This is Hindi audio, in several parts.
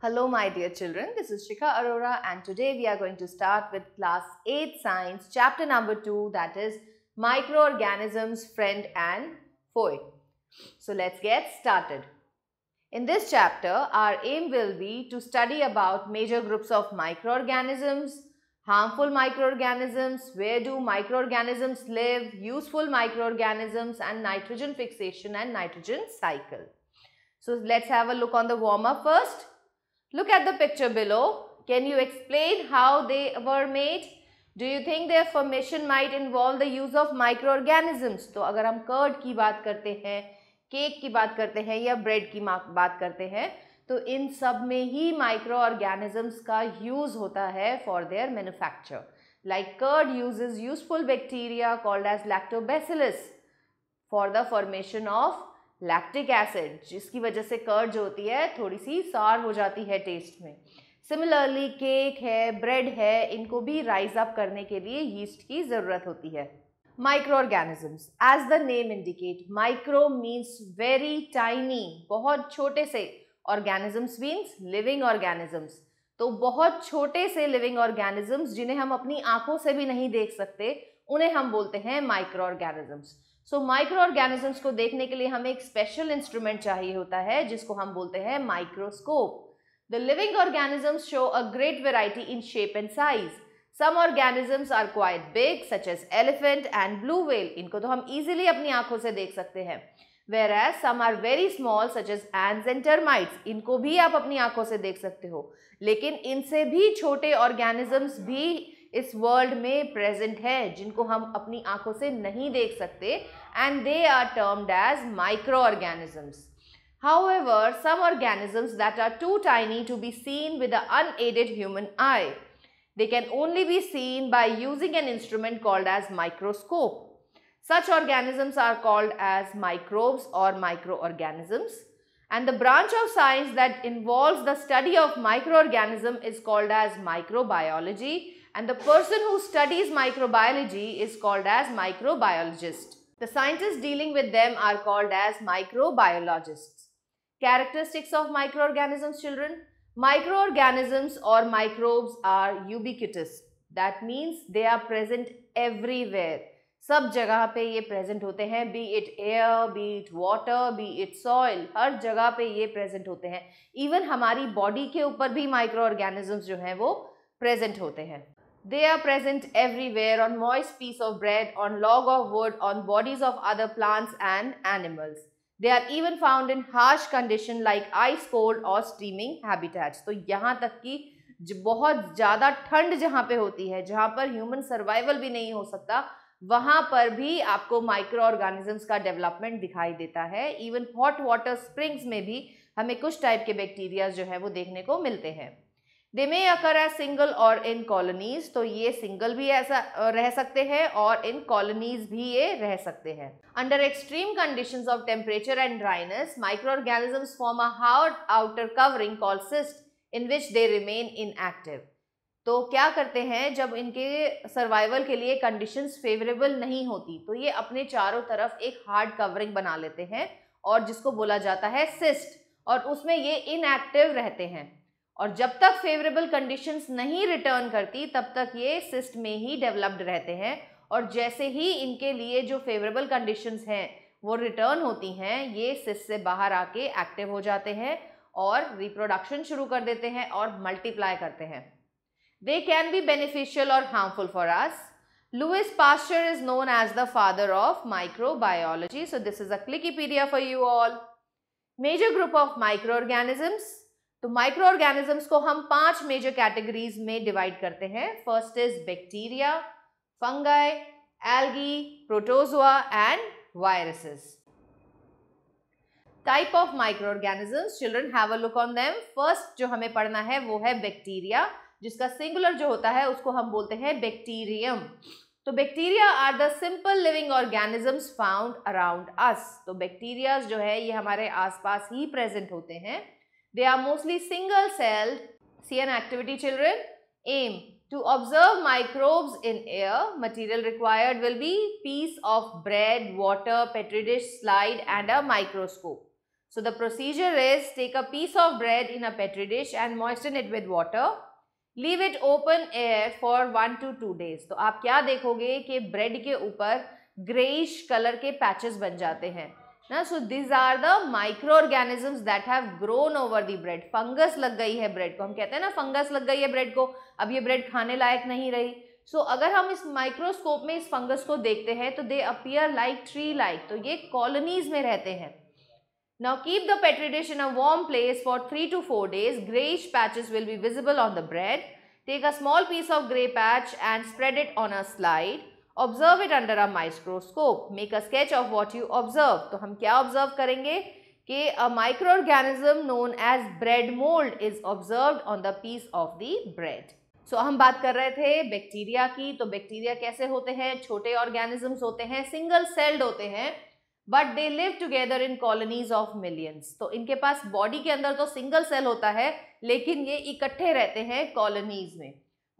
Hello my dear children, this is Shikha Arora and today we are going to start with class 8 science chapter number 2 that is microorganisms friend and foe. So let's get started. In this chapter our aim will be to study about major groups of microorganisms, harmful microorganisms, where do microorganisms live, useful microorganisms and nitrogen fixation and nitrogen cycle. So let's have a look on the warm up first. Look at the picture below. Can you explain how they were made? Do you think their formation might involve the use of microorganisms? तो अगर हम कर्ड की बात करते हैं केक की बात करते हैं या ब्रेड की बात करते हैं तो इन सब में ही माइक्रो ऑर्गेनिजम्स का यूज़ होता है for their manufacture like curd is useful bacteria called as lactobacillus for the formation of lactic acid जिसकी वजह से कर्ज जो होती है थोड़ी सी सार हो जाती है टेस्ट में सिमिलरली केक है ब्रेड है इनको भी राइज अप करने के लिए यीस्ट की ज़रूरत होती है micro organisms as the name indicate micro means very tiny बहुत छोटे से ऑर्गेनिजम्स मीन्स लिविंग ऑर्गेनिजम्स तो बहुत छोटे से लिविंग ऑर्गेनिजम्स जिन्हें हम अपनी आंखों से भी नहीं देख सकते उन्हें हम बोलते हैं micro microorganisms so micro organisms को देखने के लिए हमें एक स्पेशल इंस्ट्रूमेंट चाहिए होता है जिसको हम बोलते हैं microscope the living organisms show a great variety in shape and size some organisms are quite big such as elephant and blue whale इनको तो हम इजिली अपनी आंखों से देख सकते हैं whereas some are very small such as and termites इनको भी आप अपनी आंखों से देख सकते हो लेकिन इनसे भी छोटे ऑर्गेनिजम्स भी इस वर्ल्ड में प्रेजेंट हैं जिनको हम अपनी आंखों से नहीं देख सकते and they are termed as microorganisms however some organisms that are too tiny to be seen with unaided human eye they can only be seen by using an instrument called as microscope such organisms are called as microbes और microorganisms and the branch of science that involve the study of microorganism is called as microbiology And the person who studies microbiology is called as microbiologist. The scientists dealing with them are called as microbiologists. Characteristics of microorganisms children. Microorganisms or microbes are ubiquitous. That means they are present everywhere. सब जगह पे ये प्रेजेंट होते हैं be it air be it water be it soil हर जगह पे ये प्रेजेंट होते हैं इवन हमारी बॉडी के ऊपर भी माइक्रो ऑर्गेनिजम्स जो हैं वो प्रेजेंट होते हैं They are present everywhere on moist piece of bread, on log of wood, on bodies of other plants and animals. They are even found in harsh condition like ice cold और स्टीमिंग habitats. तो यहाँ तक कि बहुत ज़्यादा ठंड जहाँ पे होती है जहाँ पर ह्यूमन सर्वाइवल भी नहीं हो सकता वहाँ पर भी आपको माइक्रो ऑर्गेनिजम्स का डेवलपमेंट दिखाई देता है इवन हॉट वाटर स्प्रिंग्स में भी हमें कुछ टाइप के बैक्टीरियाज जो है वो देखने को मिलते हैं they may occur as single और इन कॉलोनीज तो ये सिंगल भी ऐसा रह सकते हैं और इन कॉलोनीज भी ये रह सकते हैं under extreme condition of temperature and dryness micro organism form a hard outer covering call cyst in which they remain inactive तो क्या करते हैं जब इनके सर्वाइवल के लिए कंडीशंस फेवरेबल नहीं होती तो ये अपने चारों तरफ एक हार्ड कवरिंग बना लेते हैं और जिसको बोला जाता है सिस्ट और उसमें ये इनएक्टिव रहते हैं और जब तक फेवरेबल कंडीशंस नहीं रिटर्न करती तब तक ये सिस्ट में ही डेवलप्ड रहते हैं और जैसे ही इनके लिए जो फेवरेबल कंडीशंस हैं वो रिटर्न होती हैं ये सिस्ट से बाहर आके एक्टिव हो जाते हैं और रिप्रोडक्शन शुरू कर देते हैं और मल्टीप्लाई करते हैं दे कैन बी बेनिफिशियल और harmful for us Louis Pasteur is known as the father of microbiology. So this is a clicky for for you all. Major group of microorganisms तो माइक्रो ऑर्गेनिजम्स को हम पांच मेजर कैटेगरीज में डिवाइड करते हैं first is bacteria fungi algae protozoa and type of micro microorganisms, children have a look on them first जो हमें पढ़ना है वो है बैक्टीरिया जिसका सिंगुलर जो होता है उसको हम बोलते हैं बैक्टीरियम तो bacteria are the simple living organisms found around us तो बैक्टीरियाज जो है ये हमारे आसपास ही प्रेजेंट होते हैं They are mostly single-celled. See an activity children. Aim. To observe microbes in air, material required will be piece of bread, water, petri dish, slide and a microscope. So the procedure is take a piece of bread in a petri dish and moisten it with water. Leave it open air for 1 to 2 days. to aap kya dekhoge ki bread ke upar greyish color ke patches ban jate hain ना so these are the micro organisms that have grown over the bread fungus लग गई है ब्रेड को हम कहते हैं ना फंगस लग गई है ब्रेड को अब ये ब्रेड खाने लायक नहीं रही सो so, अगर हम इस माइक्रोस्कोप में इस फंगस को देखते हैं तो they appear like tree like तो ये कॉलोनीज में रहते हैं now keep the petri in a warm place for three to four days greys patches will be visible on the bread take a small piece of grey patch and spread it on a slide observe it under a microscope make a sketch of what you observe तो हम क्या ऑब्जर्व करेंगे कि a micro organism known as bread mould is observe on the piece of the bread so हम बात कर रहे थे बैक्टीरिया की तो बैक्टीरिया कैसे होते हैं छोटे ऑर्गेनिजम्स होते हैं सिंगल सेल्ड होते हैं but they live together in colonies of millions तो इनके पास बॉडी के अंदर तो सिंगल सेल होता है लेकिन ये इकट्ठे रहते हैं कॉलोनीज में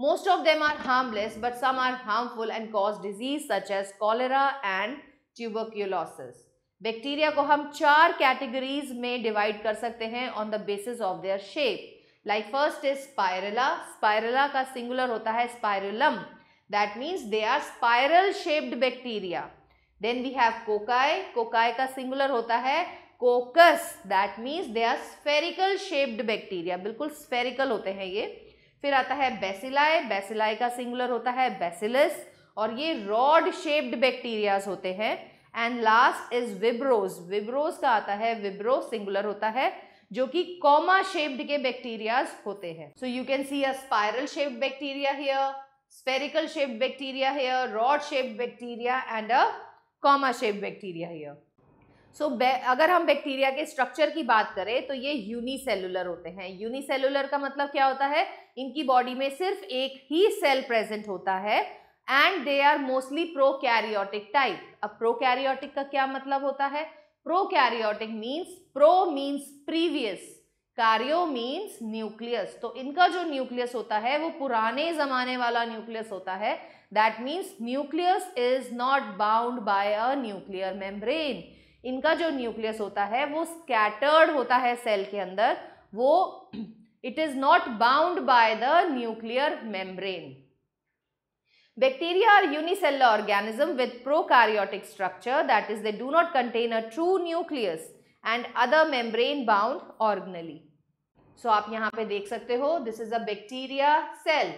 Most of them are harmless, but some are harmful and cause disease such as cholera and tuberculosis. Bacteria को हम चार कैटेगरीज में डिवाइड कर सकते हैं on the basis of their shape like first is spirilla spirilla का सिंगुलर होता है spirillum that means they are spiral shaped bacteria then we have cocci cocci का सिंगुलर होता है coccus that means they are spherical shaped bacteria बिल्कुल स्फेरिकल होते हैं ये फिर आता है बेसिलाय बेसिलाय का सिंगुलर होता है बेसिलस और ये रॉड शेप्ड बैक्टीरियाज होते हैं and last is vibrios vibrios का आता है विब्रो सिंगुलर होता है जो कि कॉमा शेप्ड के बैक्टीरियाज होते हैं so you can see a spiral shaped bacteria here spherical shaped bacteria here rod shaped bacteria and a comma shaped bacteria here so so, अगर हम बैक्टीरिया के स्ट्रक्चर की बात करें तो ये यूनिसेलुलर होते हैं यूनिसेलुलर का मतलब क्या होता है इनकी बॉडी में सिर्फ एक ही सेल प्रेजेंट होता है and they are mostly prokaryotic type अब प्रोकैरियोटिक का क्या मतलब होता है prokaryotic means pro means previous karyo means nucleus तो इनका जो न्यूक्लियस होता है वो पुराने जमाने वाला न्यूक्लियस होता है that means nucleus is not bound by a nuclear membrane इनका जो न्यूक्लियस होता है वो स्कैटर्ड होता है सेल के अंदर वो it is not bound by the nuclear membrane bacteria are unicellular organism with prokaryotic structure that is they do not contain a true nucleus and other membrane bound organelle so आप यहाँ पे देख सकते हो this is a bacteria cell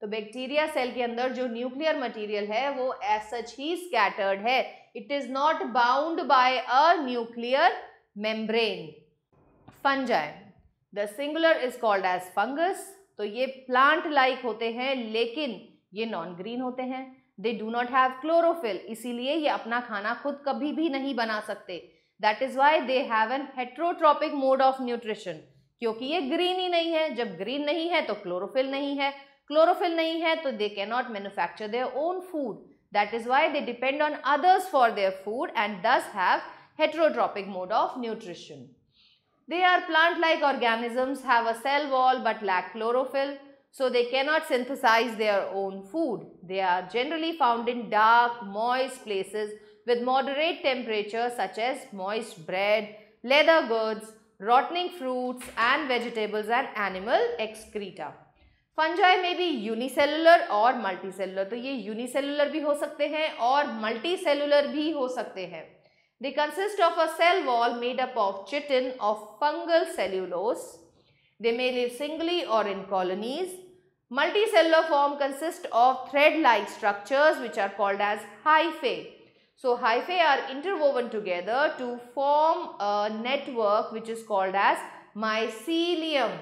तो बैक्टीरिया सेल के अंदर जो न्यूक्लियर मटीरियल है वो एस सच ही स्कैटर्ड है it is not bound by a nuclear membrane fungi the singular is called as fungus तो ये लाइक like होते हैं लेकिन ये नॉन ग्रीन होते हैं they do not have chlorophyll इसीलिए ये अपना खाना खुद कभी भी नहीं बना सकते that is why they have an heterotrophic mode of nutrition क्योंकि ये ग्रीन ही नहीं है जब ग्रीन नहीं है तो क्लोरोफिल नहीं है क्लोरोफिल नहीं है तो they can not manufacture their own food That is why they depend on others for their food and thus have heterotrophic mode of nutrition. They are plant-like organisms, have a cell wall but lack chlorophyll, so they cannot synthesize their own food. They are generally found in dark, moist places with moderate temperature such as moist bread, leather goods, rotting fruits and vegetables and animal excreta. Fungi में भी यूनिसेलुलर और मल्टी सेलुलर तो ये यूनिसेलुलर भी हो सकते हैं और मल्टी सेलुलर भी हो सकते हैं they consist of a cell wall made up of chitin of fungal cellulose they may live singly और in colonies multicellular form consist of thread like structures which are called as hyphae so hyphae are interwoven together to form a network which is called as mycelium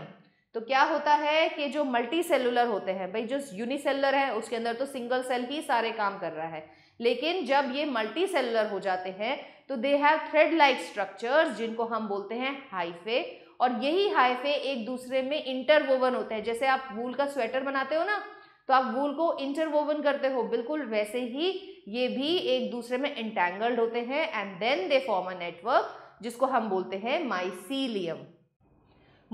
तो क्या होता है कि जो मल्टी सेलुलर होते हैं भाई जो यूनिसेलुलर है उसके अंदर तो सिंगल सेल ही सारे काम कर रहा है लेकिन जब ये मल्टी सेलुलर हो जाते हैं तो they have thread like structures जिनको हम बोलते हैं हाइफे और यही हाइफे एक दूसरे में इंटरवोवन होते हैं जैसे आप वूल का स्वेटर बनाते हो ना तो आप वूल को इंटरवोवन करते हो बिल्कुल वैसे ही ये भी एक दूसरे में इंटेंगल्ड होते हैं and then they form a network जिसको हम बोलते हैं mycelium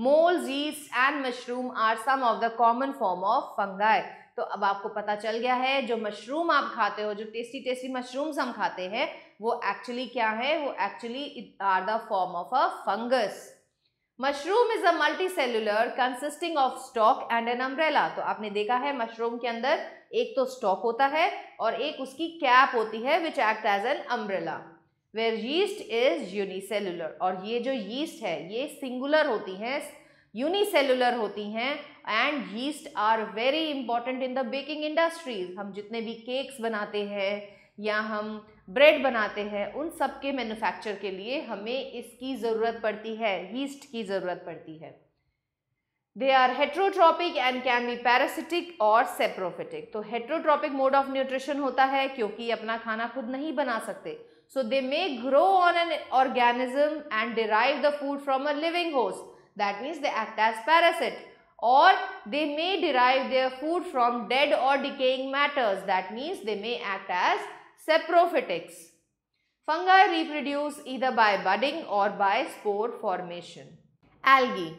moulds yeast and mushroom are some of the common form of fungi तो अब आपको पता चल गया है जो मशरूम आप खाते हो जो टेस्टी टेस्टी मशरूम्स हम खाते हैं वो एक्चुअली क्या है वो actually are the form of a fungus mushroom is a multi cellular consisting of stalk and an umbrella तो आपने देखा है मशरूम के अंदर एक तो स्टॉक होता है और एक उसकी कैप होती है which act as an umbrella where yeast is unicellular और ये जो यीस्ट है ये सिंगुलर होती हैं यूनिसेलुलर होती हैं and yeast are very important in the baking industries हम जितने भी केक्स बनाते हैं या हम ब्रेड बनाते हैं उन सब के मैन्युफैक्चर के लिए हमें इसकी ज़रूरत पड़ती है यीस्ट की ज़रूरत पड़ती है they are heterotrophic and can be parasitic और सेप्रोफिटिक तो हेट्रोट्रॉपिक मोड ऑफ न्यूट्रिशन होता है क्योंकि अपना खाना खुद नहीं बना सकते So they may grow on an organism and derive the food from a living host. That means they act as parasite. Or they may derive their food from dead or decaying matters. That means they may act as saprophytics. Fungi reproduce either by budding or by spore formation. Algae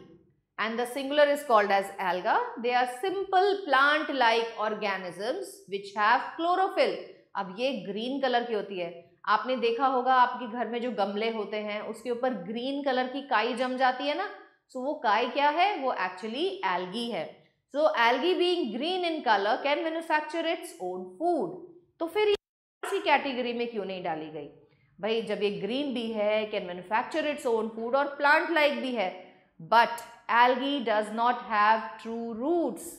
and the singular is called as alga. They are simple plant-like organisms which have chlorophyll. अब ये green color की होती है. आपने देखा होगा आपके घर में जो गमले होते हैं उसके ऊपर ग्रीन कलर की काई जम जाती है ना सो तो so, वो काई क्या है वो एक्चुअली एल्गी है so algae being green in colour can manufacture its own food तो फिर इसी कैटेगरी में क्यों नहीं डाली गई भाई जब ये ग्रीन भी है can manufacture its own food और प्लांट लाइक भी है but algae does not have true roots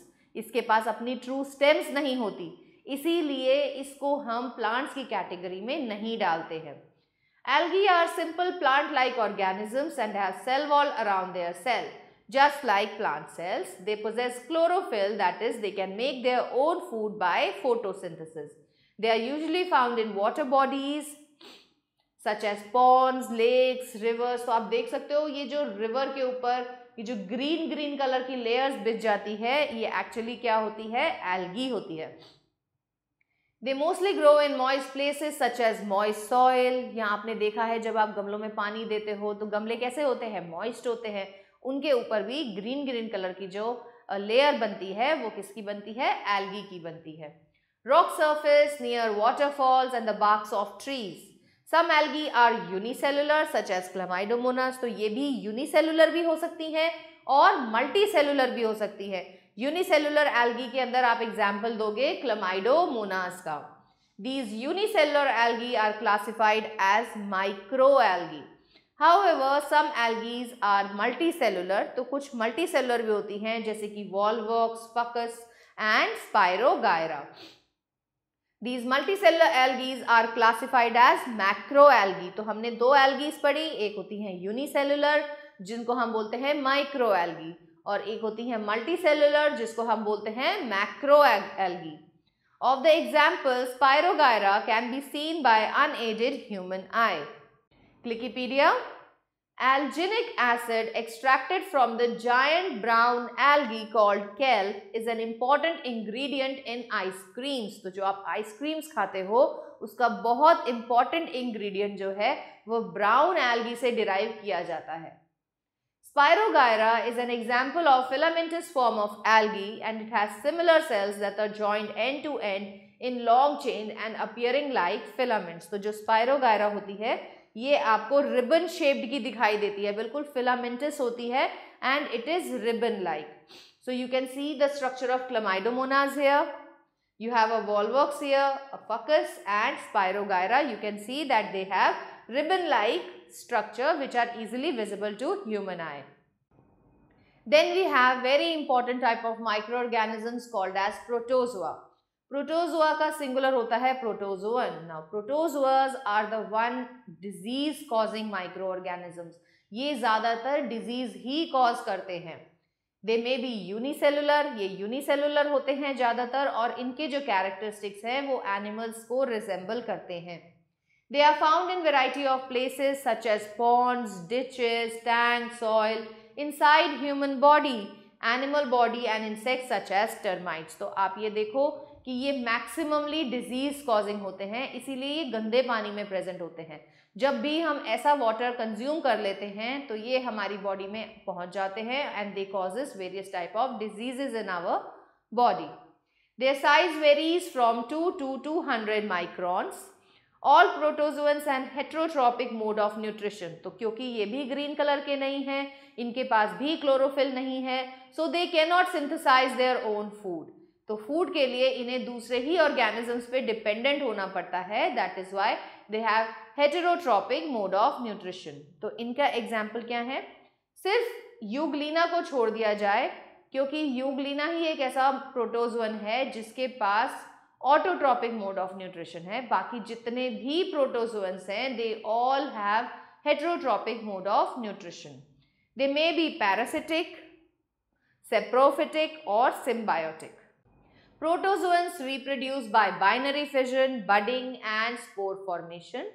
इसके पास अपनी ट्रू स्टेम्स नहीं होती इसीलिए इसको हम प्लांट्स की कैटेगरी में नहीं डालते हैं algae are simple plant like organisms and have cell wall around their cell just like plant cells they possess chlorophyll that is they can make their own food by photosynthesis they are usually found in water bodies such as ponds lakes rivers तो आप देख सकते हो ये जो रिवर के ऊपर ये जो ग्रीन ग्रीन कलर की लेयर्स बिछ जाती है ये एक्चुअली क्या होती है एल्गी होती है they mostly grow in moist places such as moist soil यहाँ आपने देखा है जब आप गमलों में पानी देते हो तो गमले कैसे होते हैं मॉइस्ट होते हैं उनके ऊपर भी ग्रीन ग्रीन कलर की जो लेयर बनती है वो किसकी बनती है एल्गी की बनती है rock surface near waterfalls and the barks of trees some algae are unicellular such as chlamydomonas तो ये भी यूनिसेलुलर भी हो सकती हैं और सेलुलर भी हो सकती है यूनिसेलुलर एल्गी के अंदर आप एग्जाम्पल दोगे क्लमाइडोमोनास का these unicellular algae are classified as microalgae however some algae are multicellular तो कुछ multicellular भी होती हैं जैसे कि वॉलवॉक्स पकस and spirogyra These multicellular algae are classified as macroalgae. तो हमने दो algae पढ़ी एक होती हैं unicellular जिनको हम बोलते हैं microalgae. और एक होती है मल्टी सेलुलर जिसको हम बोलते हैं macro algae of the example spirogyra can be seen by unaided human eye Clickipedia alginic acid extracted from the giant brown algae called kelp is an important ingredient in ice creams तो जो आप आइसक्रीम्स खाते हो उसका बहुत इम्पॉर्टेंट इंग्रेडिएंट जो है वो ब्राउन एल्गी से डिराइव किया जाता है Spirogyra is an example of filamentous form of algae and it has similar cells that are joined end to end in long chain and appearing like filaments. So, जो Spirogyra होती ye आपको ribbon shaped की दिखाई देती है बिल्कुल filamentous होती है and it is ribbon like. So you can see the structure of chlamydomonas here. You have a volvox here, a fucus and spirogyra. You can see that they have ribbon like structure which are easily visible to human eye. Then we have very important type of microorganisms called as protozoa. Protozoa ka singular hota hai protozoan. Now protozoas are the one disease causing microorganisms. ये ज़्यादातर disease ही cause करते हैं दे मे बी यूनिसेलुलर ये यूनिसेलुलर होते हैं ज़्यादातर और इनके जो कैरेक्टरिस्टिक्स हैं वो एनिमल्स को रिजेंबल करते हैं They are found in variety of places such as ponds, ditches, tank, soil, inside human body, animal body and insects such as termites. तो आप ये देखो कि ये मैक्सिममली डिजीज कॉजिंग होते हैं इसीलिए ये गंदे पानी में प्रेजेंट होते हैं जब भी हम ऐसा वाटर कंज्यूम कर लेते हैं तो ये हमारी बॉडी में पहुंच जाते हैं and they causes various type of diseases in our body their size varies from two to two hundred microns all protozoans and heterotrophic mode of nutrition तो क्योंकि ये भी ग्रीन कलर के नहीं हैं इनके पास भी क्लोरोफिल नहीं है so they can not synthesise their own food तो फूड के लिए इन्हें दूसरे ही ऑर्गेनिजम्स पे डिपेंडेंट होना पड़ता है that is why they have heterotrophic mode of nutrition तो इनका एग्जाम्पल क्या है सिर्फ यूगलिना को छोड़ दिया जाए क्योंकि यूगलिना ही एक ऐसा प्रोटोजोन है जिसके पास ऑटोट्रॉपिक मोड ऑफ न्यूट्रिशन है बाकी जितने भी प्रोटोजोन्स हैं they all have heterotrophic mode of nutrition they may be parasitic saprophytic और symbiotic protozoans reproduce by binary fission budding and spore formation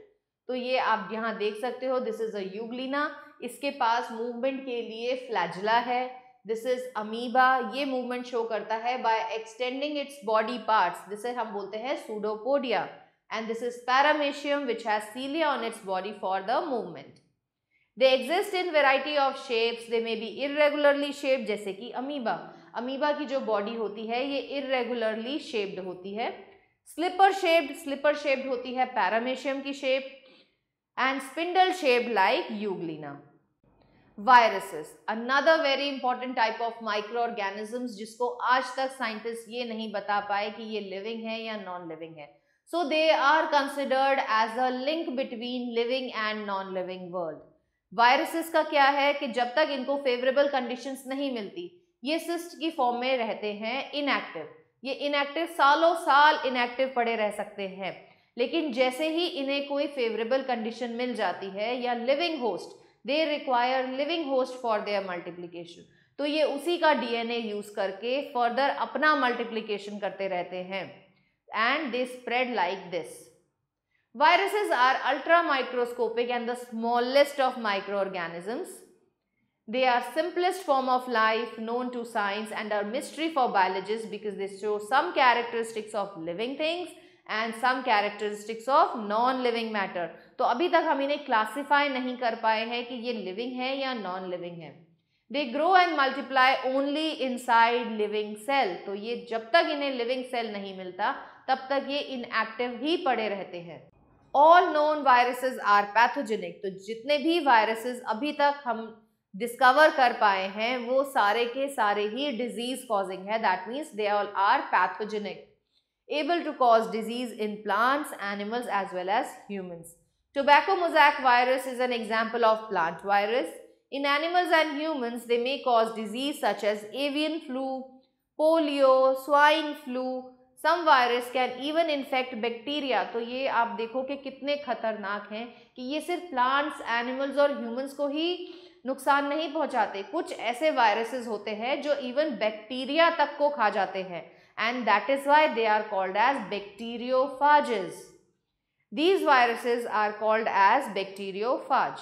तो ये आप यहाँ देख सकते हो दिस इज अ यूग्लिना इसके पास मूवमेंट के लिए फ्लैजला है दिस इज अमीबा ये मूवमेंट शो करता है by extending its body parts जिसे हम बोलते हैं pseudopodia and this is paramecium which has cilia on its body for the movement they exist in variety of shapes they may be irregularly shape जैसे कि अमीबा अमीबा की जो बॉडी होती है ये इरेगुलरली शेप्ड होती है स्लिपर शेप्ड स्लिपर शेप्ड होती है पैरामेशियम की shape and spindle shape like euglena viruses another very important type of micro organisms जिसको आज तक साइंटिस्ट ये नहीं बता पाए कि ये लिविंग है या नॉन लिविंग है so they are considered as a link between living and non living world viruses का क्या है कि जब तक इनको फेवरेबल कंडीशंस नहीं मिलती ये सिस्ट की फॉर्म में रहते हैं इनएक्टिव ये इनएक्टिव सालों साल इनएक्टिव पड़े रह सकते हैं लेकिन जैसे ही इन्हें कोई फेवरेबल कंडीशन मिल जाती है या living host they require living host for their multiplication तो ये उसी का डीएनए यूज करके फर्दर अपना मल्टीप्लीकेशन करते रहते हैं and they spread like this viruses are ultra microscopic and the smallest of microorganisms they are simplest form of life known to science and are mystery for biologists because they show some characteristics of living things and some characteristics of non living matter तो अभी तक हम इन्हें क्लासीफाई नहीं कर पाए हैं कि ये लिविंग है या नॉन लिविंग है they grow and multiply only inside living cell तो ये जब तक इन्हें लिविंग सेल नहीं मिलता तब तक ये इनएक्टिव ही पड़े रहते हैं all known viruses are pathogenic तो जितने भी वायरसेस अभी तक हम डिस्कवर कर पाए हैं वो सारे के सारे ही डिजीज कॉजिंग है that means they all are pathogenic able to cause disease in plants, animals as well as humans. Tobacco mosaic virus is an example of plant virus. In animals and humans, they may cause disease such as avian flu, polio, swine flu. Some virus can even infect bacteria तो ये आप देखो कि कितने खतरनाक हैं कि ये सिर्फ प्लांट्स एनिमल्स और ह्यूमंस को ही नुकसान नहीं पहुंचाते कुछ ऐसे वायरसेस होते हैं जो इवन बैक्टीरिया तक को खा जाते हैं and that is why they are called as bacteriophages. These viruses are called as bacteriophage.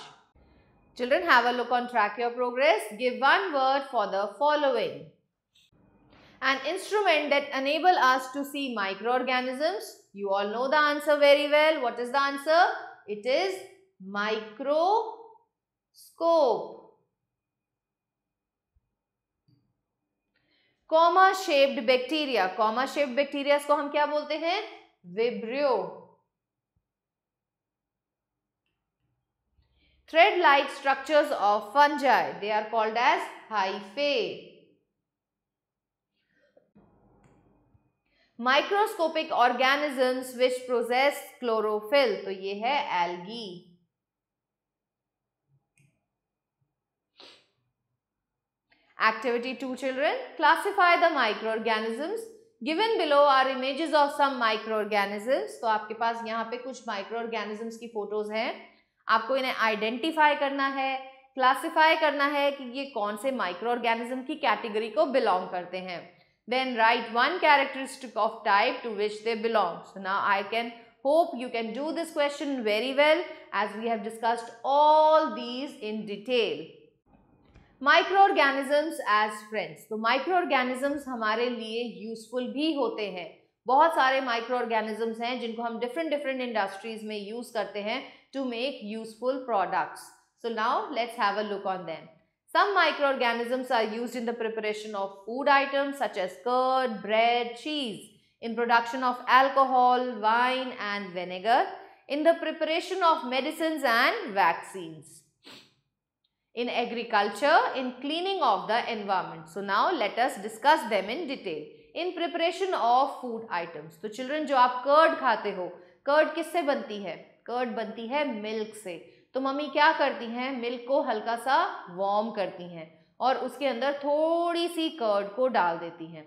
Children have a look on track your progress. Give one word for the following. An instrument that enable us to see microorganisms. You all know the answer very well. What is the answer? It is microscope. Comma shaped bacteria comma shaped bacteria को हम क्या बोलते हैं vibrio thread like structures of fungi they are called as hyphae microscopic organisms which process chlorophyll तो ये है algae Activity 2 children, classify the microorganisms. Given below are images of some microorganisms. so, आपके पास यहाँ पे कुछ microorganisms की photos हैं आपको इन्हें identify करना है classify करना है कि ये कौन से microorganism की category को belong करते हैं then write one characteristic of type to which they belong so now i can hope you can do this question very well as we have discussed all these in detail micro organisms as friends तो माइक्रो ऑर्गेनिजम्स हमारे लिए यूजफुल भी होते हैं बहुत सारे माइक्रो ऑर्गेनिजम्स हैं जिनको हम डिफरेंट डिफरेंट इंडस्ट्रीज में यूज करते हैं to make useful products so now let's have a look on them some micro organisms are use in the preparation of food items such as curd bread cheese in production of alcohol wine and vinegar in the preparation of medicine and vaccines in agriculture, in cleaning of the environment. So now let us discuss them in detail. In preparation of food items. so children jo aap curd khate ho curd किससे banti hai curd banti hai milk se तो मम्मी क्या करती हैं milk को हल्का सा warm करती हैं और उसके अंदर थोड़ी सी curd को डाल देती हैं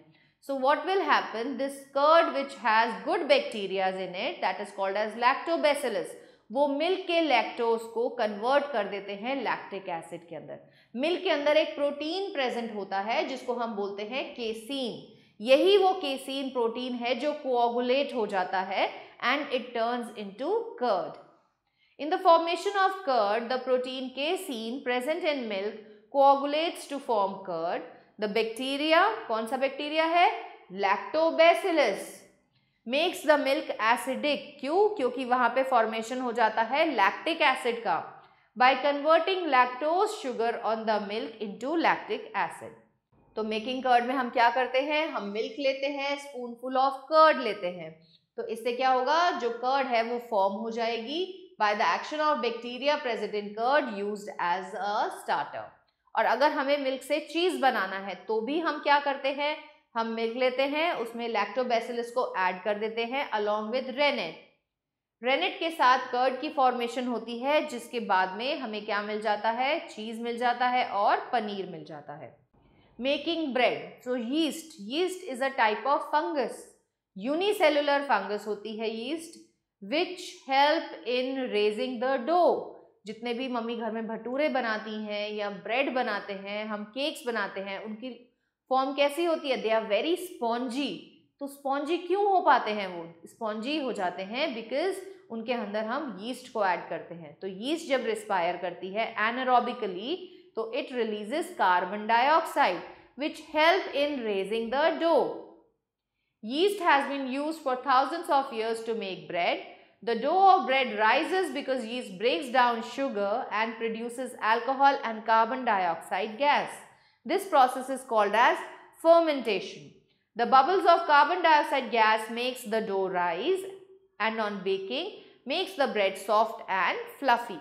So what will happen? This curd which has good bacteria in it that is called as lactobacillus. वो मिल्क के लैक्टोज को कन्वर्ट कर देते हैं लैक्टिक एसिड के अंदर मिल्क के अंदर एक प्रोटीन प्रेजेंट होता है जिसको हम बोलते हैं केसिन यही वो केसिन प्रोटीन है जो कोआगुलेट हो जाता है and it turns into curd in the formation of curd the protein casein present in milk coagulates to form curd the bacteria कौन सा बैक्टीरिया है lactobacillus makes the milk acidic क्यों क्योंकि वहाँ पे फॉर्मेशन हो जाता है लैक्टिक एसिड का by converting lactose sugar on the milk into lactic acid तो मेकिंग कर्ड में हम क्या करते हैं हम मिल्क लेते हैं स्पूनफुल ऑफ कर्ड लेते हैं तो इससे क्या होगा जो कर्ड है वो फॉर्म हो जाएगी by the action of bacteria present in curd use as a starter और अगर हमें मिल्क से चीज़ बनाना है तो भी हम क्या करते हैं हम मिल्क लेते हैं उसमें लैक्टोबैसिलस को ऐड कर देते हैं अलोंग विद रेनेट रेनेट के साथ कर्ड की फॉर्मेशन होती है जिसके बाद में हमें क्या मिल जाता है चीज़ मिल जाता है और पनीर मिल जाता है making bread so yeast yeast is a type of fungus unicellular fungus होती है yeast which help in raising the dough जितने भी मम्मी घर में भटूरे बनाती हैं या ब्रेड बनाते हैं हम केक्स बनाते हैं उनकी फॉर्म कैसी होती है दे आर वेरी स्पॉन्जी तो स्पॉन्जी क्यों हो पाते हैं वो स्पॉन्जी हो जाते हैं बिकॉज उनके अंदर हम यीस्ट को ऐड करते हैं तो यीस्ट जब रिस्पायर करती है एनरोबिकली तो it releases carbon dioxide which help in raising the dough yeast has been use for thousands of years to make bread the dough of bread rises because yeast breaks down sugar and produces alcohol and carbon dioxide gas This process is called as fermentation. The bubbles of carbon dioxide gas makes the dough rise and on baking makes the bread soft and fluffy.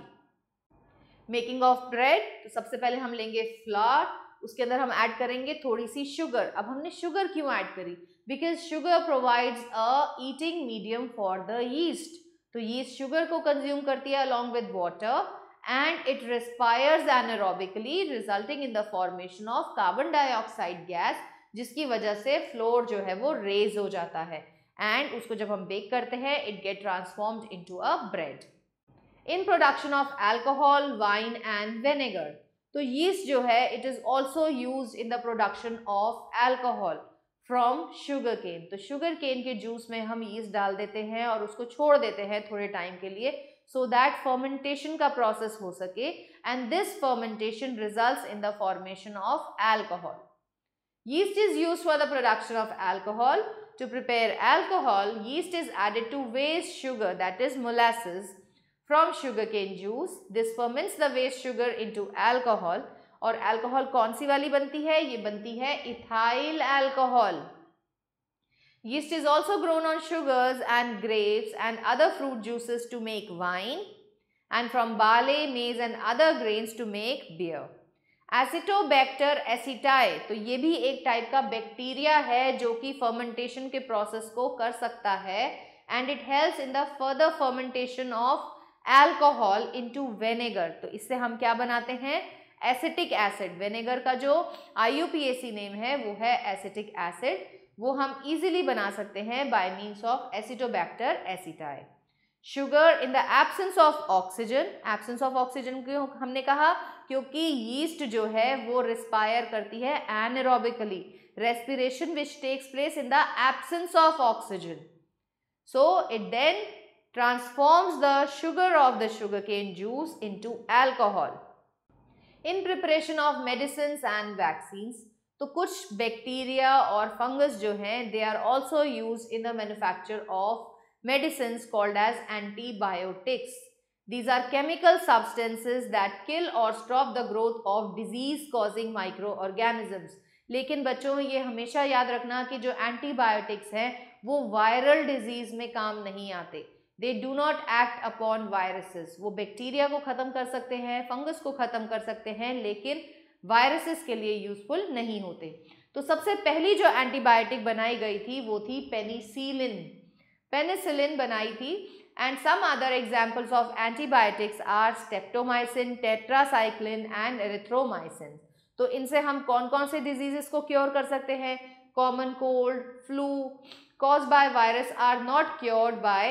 Making of bread, सबसे पहले हम लेंगे flour, उसके अंदर हम add करेंगे थोड़ी sugar. अब हमने sugar क्यों add करी? Because sugar provides a eating medium for the yeast. तो yeast sugar को consume करती along with water. and it respires anaerobically resulting in the formation of carbon dioxide gas जिसकी वजह से फ्लोर जो है वो रेज हो जाता है एंड उसको जब हम बेक करते हैं it get transformed into a bread in production of alcohol wine and vinegar तो यीस्ट जो है it is also use in the production of alcohol from sugar cane तो शुगर केन के जूस में हम यीस्ट डाल देते हैं और उसको छोड़ देते हैं थोड़े टाइम के लिए सो दैट फर्मेंटेशन का प्रोसेस हो सके and this fermentation result in the formation of alcohol yeast is use for the production of alcohol to prepare alcohol yeast is added to waste sugar that is molasses from sugar cane juice this ferments the waste sugar into और एल्कोहल कौन सी वाली बनती है ये बनती है ethyl alcohol Yeast is also grown on sugars and grapes and other fruit juices to make wine and from barley, maize and other grains to make beer. Acetobacter aceti तो ये भी एक टाइप का बैक्टीरिया है जो कि फर्मेंटेशन के प्रोसेस को कर सकता है and it helps in the further fermentation of alcohol into vinegar तो इससे हम क्या बनाते हैं एसिटिक एसिड वेनेगर का जो आई नेम है वो है एसिटिक एसिड वो हम इजीली बना सकते हैं by means of acetobacter aceti sugar in the absence of oxygen absence of oxygen क्यों हमने कहा क्योंकि यीस्ट जो है वो रिस्पायर करती है anaerobically respiration which takes place in the absence of oxygen so it then transforms the sugar of the sugar cane juice into alcohol in preparation of medicine and vaccine तो कुछ बैक्टीरिया और फंगस जो हैं they are also use in the manufacture of medicine called as antibiotics these are chemical substances that kill or stop the growth of disease causing micro organisms लेकिन बच्चों ये हमेशा याद रखना कि जो एंटीबायोटिक्स हैं वो वायरल डिजीज में काम नहीं आते they do not act upon viruses वो बैक्टीरिया को ख़त्म कर सकते हैं फंगस को ख़त्म कर सकते हैं लेकिन वायरसेस के लिए यूजफुल नहीं होते तो सबसे पहली जो एंटीबायोटिक बनाई गई थी वो थी पेनीसिलिन पेनीसिलिन बनाई थी and some other examples of antibiotics are streptomycin tetracycline and erythromycin तो इनसे हम कौन कौन से डिजीजेस को क्योर कर सकते हैं common cold flu cause by virus are not cured by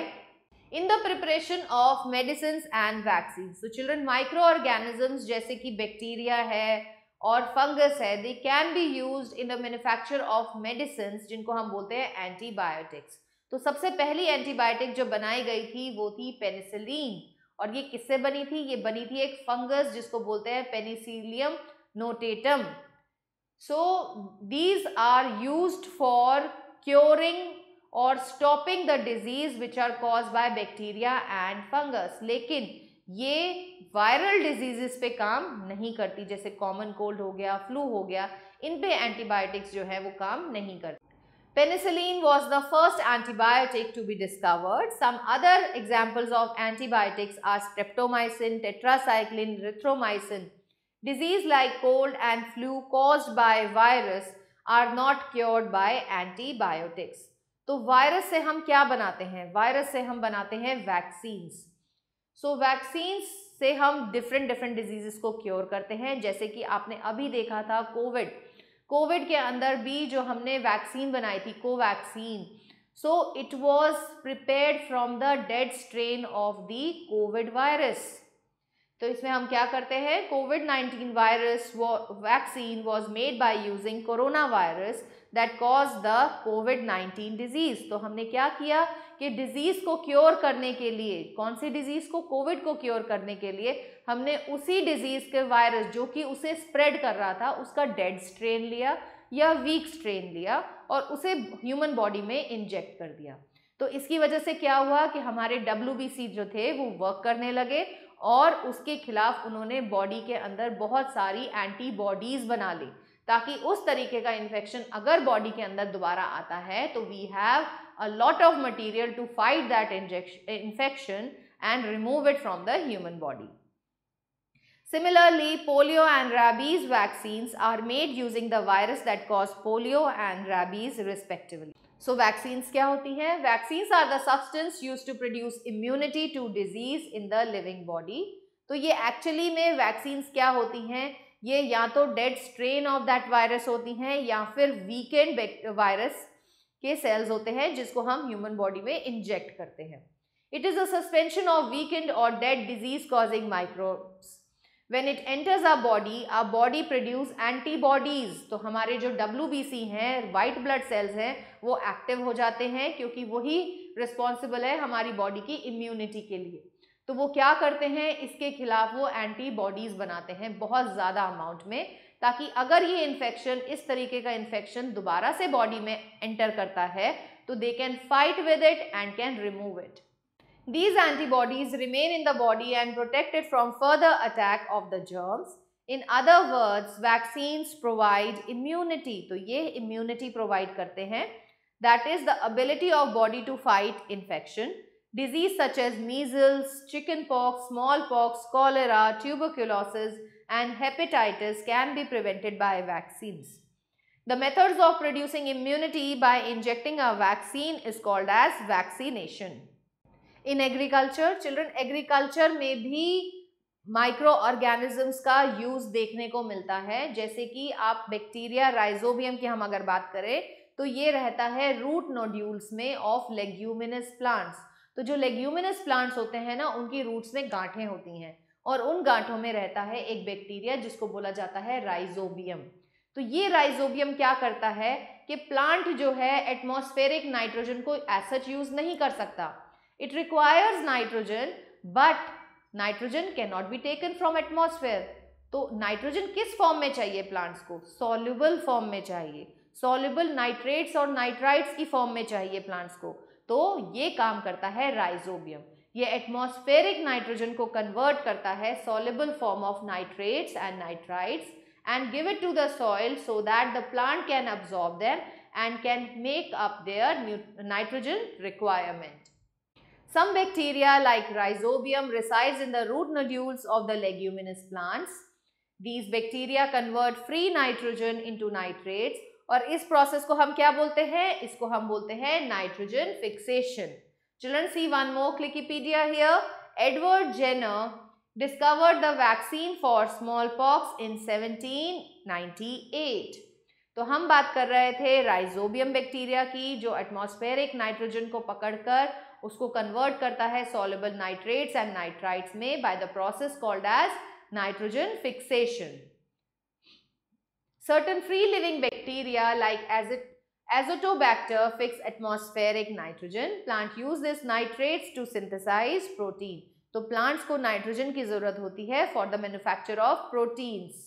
in the preparation of medicine and vaccine so children micro organisms जैसे कि बैक्टीरिया है और फंगस है they can be use in the manufacture of medicine जिनको हम बोलते हैं एंटीबायोटिक्स तो सबसे पहली एंटीबायोटिक जो बनाई गई थी वो थी पेनिसिलिन और ये किससे बनी थी ये बनी थी एक फंगस जिसको बोलते हैं penicillium notatum so these are use for curing और stopping the disease which are cause by bacteria and fungus लेकिन ये वायरल डिजीजेस पे काम नहीं करती जैसे कॉमन कोल्ड हो गया फ्लू हो गया इन पे एंटीबायोटिक्स जो है वो काम नहीं करते penicillin was the first antibiotic to be discovered some other examples of antibiotics are streptomycin tetracycline erythromycin disease like cold and flu cause by virus are not cured by antibiotics तो वायरस से हम क्या बनाते हैं वायरस से हम बनाते हैं वैक्सीन्स सो वैक्सीन से हम डिफरेंट डिफरेंट डिजीज़ को क्योर करते हैं जैसे कि आपने अभी देखा था कोविड कोविड के अंदर भी जो हमने वैक्सीन बनाई थी Covaxin so it was prepare from the dead strain of the covid virus तो इसमें हम क्या करते हैं covid nineteen virus vaccine was made by using corona virus that cause the covid nineteen disease तो हमने क्या किया कि डिजीज़ को क्योर करने के लिए कौन सी डिजीज़ को कोविड को क्योर करने के लिए हमने उसी डिजीज़ के वायरस जो कि उसे स्प्रेड कर रहा था उसका डेड स्ट्रेन लिया या वीक स्ट्रेन लिया और उसे ह्यूमन बॉडी में इंजेक्ट कर दिया तो इसकी वजह से क्या हुआ कि हमारे डब्ल्यू जो थे वो वर्क करने लगे और उसके खिलाफ उन्होंने बॉडी के अंदर बहुत सारी एंटीबॉडीज़ बना ली ताकि उस तरीके का इन्फेक्शन अगर बॉडी के अंदर दोबारा आता है तो we have a lot of material to fight that infection and remove it from the human body similarly polio and rabies vaccine are made using the virus that cause polio and rabies respectively so vaccine क्या होती है vaccine are the substance use to produce immunity to disease in the living body तो ये एक्चुअली में वैक्सीन क्या होती हैं ये या तो dead strain of that virus होती हैं या फिर वीकेंड वायरस के सेल्स होते हैं जिसको हम ह्यूमन बॉडी में इंजेक्ट करते हैं it is a suspension of weakened or dead disease causing microbes When it enters our body, our body produce antibodies. तो हमारे जो WBC हैं वाइट ब्लड सेल्स हैं वो एक्टिव हो जाते हैं क्योंकि वही रिस्पॉन्सिबल है हमारी बॉडी की इम्यूनिटी के लिए तो वो क्या करते हैं इसके खिलाफ वो एंटीबॉडीज़ बनाते हैं बहुत ज़्यादा अमाउंट में ताकि अगर ये इन्फेक्शन इस तरीके का इन्फेक्शन दोबारा से बॉडी में एंटर करता है तो they can fight with it and can remove it These antibodies remain in the body and protect it from further attack of the germs. In other words, vaccines provide immunity. So, ये immunity provide करते हैं. That is the ability of body to fight infection. Disease such as measles, chickenpox, smallpox, cholera, tuberculosis and hepatitis can be prevented by vaccines. The methods of producing immunity by injecting a vaccine is called as vaccination. In agriculture children agriculture में भी माइक्रो ऑर्गेनिजम्स का यूज़ देखने को मिलता है जैसे कि आप बैक्टीरिया राइजोबियम की हम अगर बात करें तो ये रहता है रूट नोड्यूल्स में ऑफ लेग्यूमिनस प्लांट्स तो जो लेग्यूमिनस प्लांट्स होते हैं ना उनकी रूट्स में गांठें होती हैं और उन गांठों में रहता है एक बैक्टीरिया जिसको बोला जाता है राइजोबियम तो ये राइजोबियम क्या करता है कि प्लांट जो है एटमोस्फेरिक नाइट्रोजन को एसच यूज़ नहीं कर सकता It requires nitrogen but nitrogen cannot be taken from atmosphere. तो नाइट्रोजन किस फॉर्म में चाहिए प्लांट्स को सॉल्युबल फॉर्म में चाहिए सॉल्युबल नाइट्रेट्स और नाइट्राइट्स की फॉर्म में चाहिए प्लांट्स को तो ये काम करता है राइजोबियम ये एटमॉस्फेरिक नाइट्रोजन को कन्वर्ट करता है soluble form of nitrates and nitrites and give it to the soil so that the plant can absorb them and can make up their nitrogen requirement. Some bacteria like rhizobium resides in the root nodules of the leguminous plants. These bacteria convert free nitrogen into nitrates. और इस प्रोसेस को हम क्या बोलते हैं इसको हम बोलते हैं nitrogen fixation children see one more clickipedia here Edward Jenner discovered the vaccine for smallpox in 1798 तो हम बात कर रहे थे राइजोबियम बैक्टीरिया की जो एटमॉस्फेरिक नाइट्रोजन को पकड़कर उसको कन्वर्ट करता है सोलबल नाइट्रेट एंड नाइट्राइट में by the process called as nitrogen fixation certain free living bacteria like as it azotobacter fix atmospheric nitrogen plant use this nitrates to synthesize protein तो प्लांट्स को नाइट्रोजन की जरूरत होती है for the manufacture of proteins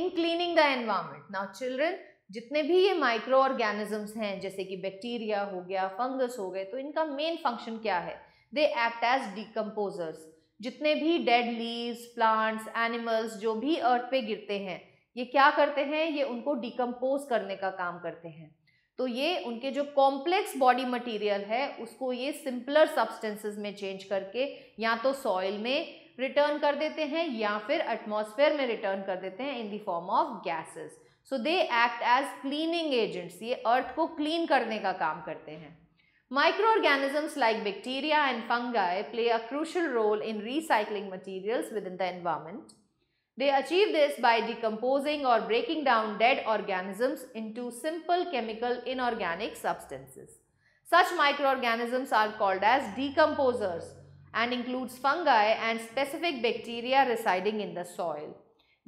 in cleaning the environment now children जितने भी ये माइक्रो ऑर्गेनिजम्स हैं जैसे कि बैक्टीरिया हो गया फंगस हो गए तो इनका मेन फंक्शन क्या है दे एक्ट एज डिकम्पोजर्स जितने भी डेड लीव्स प्लांट्स एनिमल्स जो भी अर्थ पे गिरते हैं ये क्या करते हैं ये उनको डिकम्पोज करने का काम करते हैं तो ये उनके जो कॉम्प्लेक्स बॉडी मटेरियल है उसको ये सिंपलर सब्सटेंसेस में चेंज करके या तो सॉइल में रिटर्न कर देते हैं या फिर एटमॉस्फेयर में रिटर्न कर देते हैं in the form of gases So they act as cleaning agents ये अर्थ को क्लीन करने का काम करते हैं micro organisms like bacteria and fungi play a crucial role in recycling materials within They achieve this by decomposing or breaking down dead organisms into simple chemical inorganic substances. Such microorganisms are called as decomposers and includes fungi and specific bacteria residing in the soil.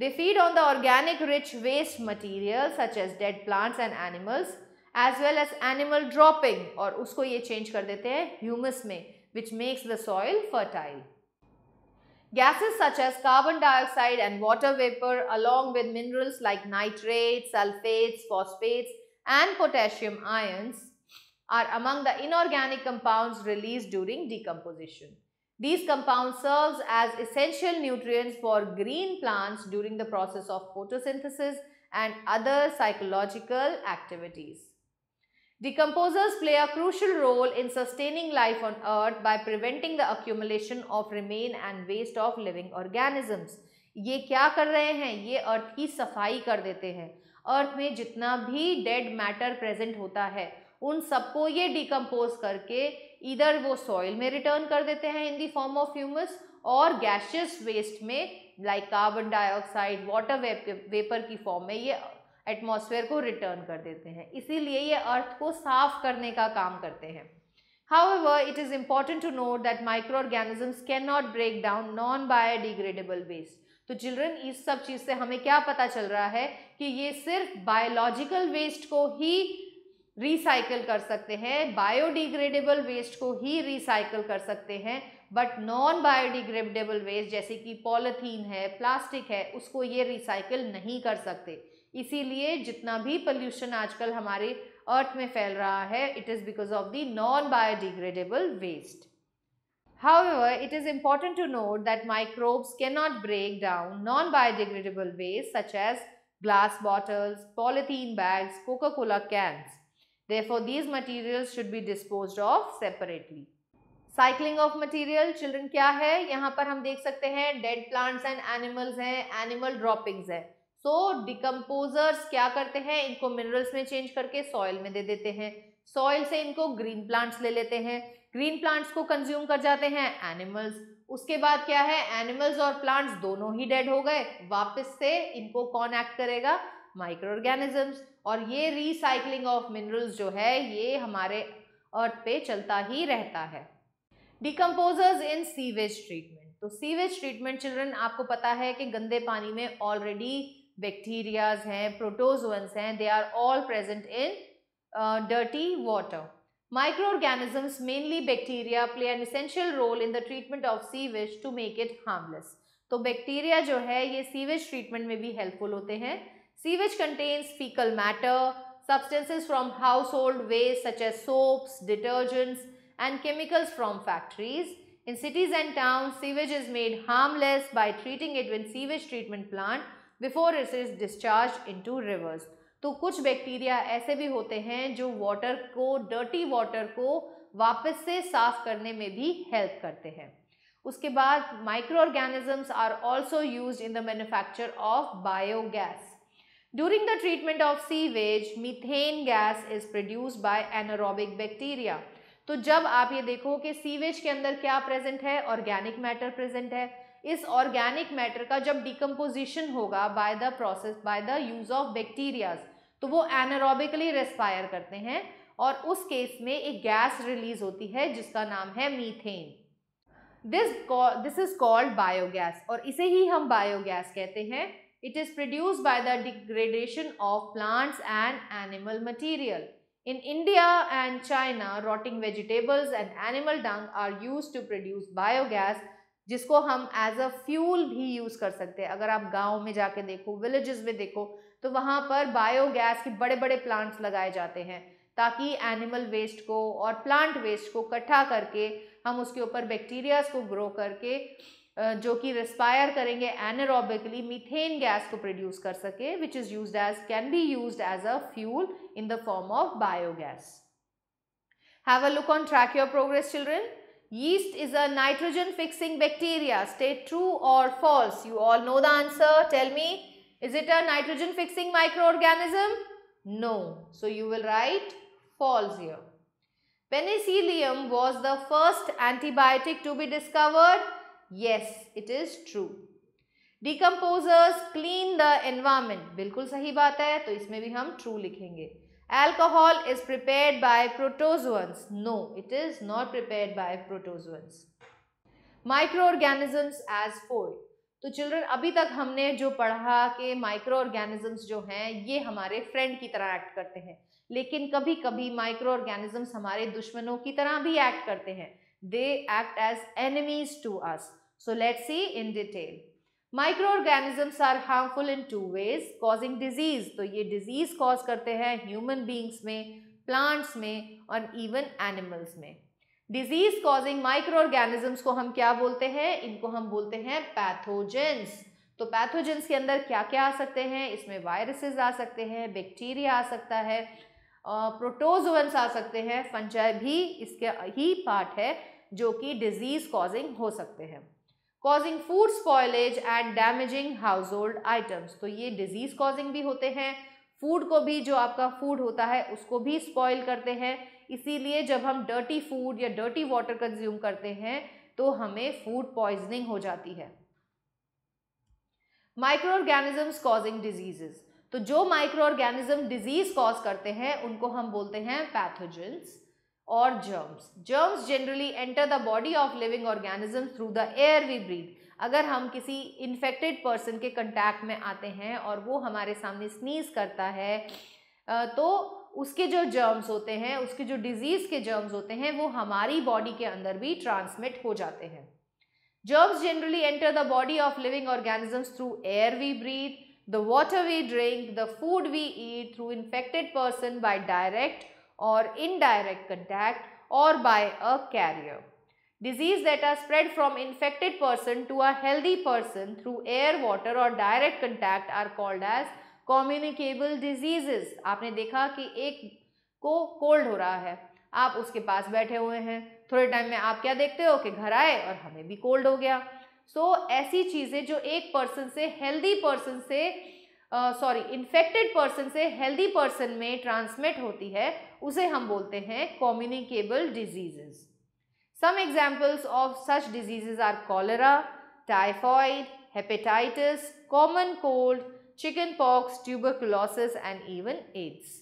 They feed on the organic rich waste material such as dead plants and animals as well as animal dropping Or usko ye change kar dete हैं humus में which makes the soil fertile. Gases such as carbon dioxide and water vapor along with minerals like nitrates, sulfates, phosphates and potassium ions are among the inorganic compounds released during decomposition. These compounds serves as essential nutrients for green plants during the process of photosynthesis and other psychological activities. Decomposers play a crucial role in sustaining life on earth by preventing the accumulation of remain and waste of living organisms. ye kya kar rahe hain ye earth ki safai kar dete hain earth mein jitna bhi dead matter present hota hai उन सबको ये डिकम्पोज करके इधर वो सॉइल में रिटर्न कर देते हैं in the form of humus और गैशियस वेस्ट में like carbon dioxide water vapour की फॉर्म में ये एटमॉस्फेयर को रिटर्न कर देते हैं इसीलिए ये अर्थ को साफ करने का काम करते हैं However, it is important to note that microorganisms cannot break down non-biodegradable waste. तो चिल्ड्रन इस सब चीज़ से हमें क्या पता चल रहा है कि ये सिर्फ बायोलॉजिकल वेस्ट को ही रिसाइकल कर सकते हैं बायोडिग्रेडेबल वेस्ट को ही रिसाइकल कर सकते हैं बट नॉन बायोडिग्रेडेबल वेस्ट जैसे कि पॉलिथीन है प्लास्टिक है उसको ये रिसाइकल नहीं कर सकते इसीलिए जितना भी पोल्यूशन आजकल हमारे अर्थ में फैल रहा है it is because of the non biodegradable waste However, it is important to note that microbes cannot break down non-biodegradable waste such as glass bottles, polythene bags, Coca-Cola cans. Therefore, these materials should be disposed of separately. Cycling of material children क्या है यहाँ पर हम देख सकते हैं डेड प्लांट्स एंड एनिमल्स हैं एनिमल ड्रॉपिंग्स हैं सो डिकम्पोजर्स क्या करते हैं इनको मिनरल्स में चेंज करके सॉइल में दे देते हैं सॉइल से इनको ग्रीन प्लांट्स ले लेते हैं ग्रीन प्लांट्स को कंज्यूम कर जाते हैं एनिमल्स उसके बाद क्या है एनिमल्स और प्लांट्स दोनों ही डेड हो गए वापस से इनको कौन एक्ट करेगा माइक्रो ऑर्गेनिजम्स और ये रिसाइकलिंग ऑफ मिनरल्स जो है ये हमारे अर्थ पे चलता ही रहता है डिकम्पोजर्स इन सीवेज ट्रीटमेंट तो सीवेज ट्रीटमेंट चिल्ड्रन आपको पता है कि गंदे पानी में ऑलरेडी बैक्टीरियाज हैं प्रोटोजोन्स हैं they are all present in dirty water micro organisms mainly bacteria play an essential role in the treatment of sewage to make it harmless तो बैक्टीरिया जो है ये सीवेज ट्रीटमेंट में भी हेल्पफुल होते हैं Sewage contains fecal matter, substances from household waste such as soaps, detergents and chemicals from factories. In cities and towns, sewage is made harmless by treating it with sewage treatment plant before it is discharged into rivers. तो कुछ बैक्टीरिया ऐसे भी होते हैं जो वाटर को डर्टी वाटर को वापस से साफ करने में भी हेल्प करते हैं उसके बाद micro organisms are also use in the manufacture of biogas During the treatment of sewage, methane gas is produced by anaerobic bacteria. तो जब आप ये देखो कि सीवेज के अंदर क्या प्रेजेंट है ऑर्गेनिक मैटर प्रेजेंट है इस ऑर्गेनिक मैटर का जब डिकम्पोजिशन होगा by the process by the use of bacterias तो वो एनारोबिकली रेस्पायर करते हैं और उस केस में एक गैस रिलीज होती है जिसका नाम है methane this this is called biogas और इसे ही हम बायोगैस कहते हैं It is produced by the degradation of plants and animal material. In India and China, rotting vegetables and animal dung are used to produce biogas जिसको हम एज अ फ्यूल भी यूज़ कर सकते हैं अगर आप गांव में जाके देखो विलेजेस में देखो तो वहाँ पर बायोगैस के बड़े बड़े प्लांट्स लगाए जाते हैं ताकि एनिमल वेस्ट को और प्लांट वेस्ट को इकट्ठा करके हम उसके ऊपर बैक्टीरियाज को ग्रो करके जो कि रेस्पायर करेंगे एनरोबिकली मीथेन गैस को प्रोड्यूस कर सके which is use as can be use as a fuel in the form of biogas Have a look on track your progress children. Yeast is a nitrogen fixing bacteria. State true or false. You all know the answer. Tell me, is it a nitrogen fixing microorganism? No. So you will write false here. Penicillium was the first antibiotic to be discovered yes it is true decomposers clean the environment बिल्कुल सही बात है तो इसमें भी हम ट्रू लिखेंगे is prepare by protozoans no it is not prepare by protozoans micro organisms as for तो चिल्ड्रन अभी तक हमने जो पढ़ा कि माइक्रो ऑर्गेनिजम्स जो हैं ये हमारे फ्रेंड की तरह एक्ट करते हैं लेकिन कभी कभी माइक्रो ऑर्गेनिजम्स हमारे दुश्मनों की तरह भी एक्ट करते हैं they act as enemies to us So let's see in detail. microorganisms are harmful in two ways causing disease तो ये डिजीज कॉज करते हैं ह्यूमन बींग्स में प्लांट्स में और इवन एनिमल्स में डिजीज कॉजिंग माइक्रो ऑर्गेनिजम्स को हम क्या बोलते हैं इनको हम बोलते हैं पैथोजेंस तो पैथोजेंस के अंदर क्या क्या आ सकते हैं इसमें वायरसेस आ सकते हैं बैक्टीरिया आ सकता है प्रोटोजोन्स आ सकते हैं फंजाई भी इसके ही पार्ट है जो कि डिजीज कॉजिंग हो सकते हैं causing food spoilage and damaging household items तो ये डिजीज कॉजिंग भी होते हैं फूड को भी जो आपका फूड होता है उसको भी स्पॉयल करते हैं इसीलिए जब हम डर्टी फूड या डर्टी वाटर कंज्यूम करते हैं तो हमें फूड पॉइजनिंग हो जाती है माइक्रो ऑर्गेनिजम्स कॉजिंग डिजीजेस तो जो माइक्रो ऑर्गेनिज्म डिजीज कॉज करते हैं उनको हम बोलते हैं पैथोजेंस और germs germs generally enter the body of living organism through the air we breathe अगर हम किसी इन्फेक्टेड पर्सन के कंटैक्ट में आते हैं और वो हमारे सामने स्नीज करता है तो उसके जो जर्म्स होते हैं उसके जो डिजीज़ के जर्म्स होते हैं वो हमारी बॉडी के अंदर भी ट्रांसमिट हो जाते हैं germs generally enter the body of living organisms through air we breathe the water we drink the food we eat through infected person by direct or indirect contact or by a carrier. Disease that are spread from infected person to a healthy person through air, water or direct contact are called as communicable diseases. आपने देखा कि एक को कोल्ड हो रहा है आप उसके पास बैठे हुए हैं थोड़े टाइम में आप क्या देखते हो कि घर आए और हमें भी कोल्ड हो गया सो so, ऐसी चीज़ें जो एक पर्सन से हेल्दी पर्सन से सॉरी इन्फेक्टेड पर्सन से हेल्दी पर्सन में ट्रांसमिट होती है उसे हम बोलते हैं communicable diseases some examples of such diseases are cholera typhoid hepatitis common cold chicken pox tuberculosis and even AIDS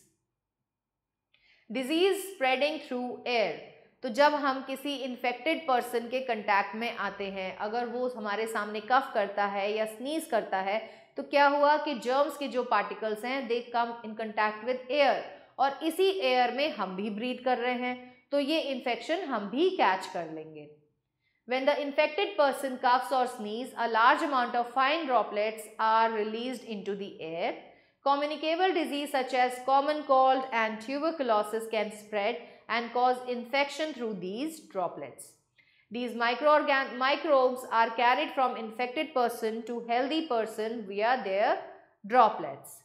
disease spreading through air तो जब हम किसी इन्फेक्टेड पर्सन के कंटैक्ट में आते हैं अगर वो हमारे सामने कफ करता है या स्नीज करता है तो क्या हुआ कि जर्म्स के जो पार्टिकल्स हैं they come in contact with air और इसी एयर में हम भी ब्रीथ कर रहे हैं तो ये इन्फेक्शन हम भी कैच कर लेंगे when the infected person coughs और sneeze a large amount of fine droplets are release into the air communicable disease such as common cold and tuber can spread and cause infection through these droplets These microbes are carried from infected person to healthy person via their droplets.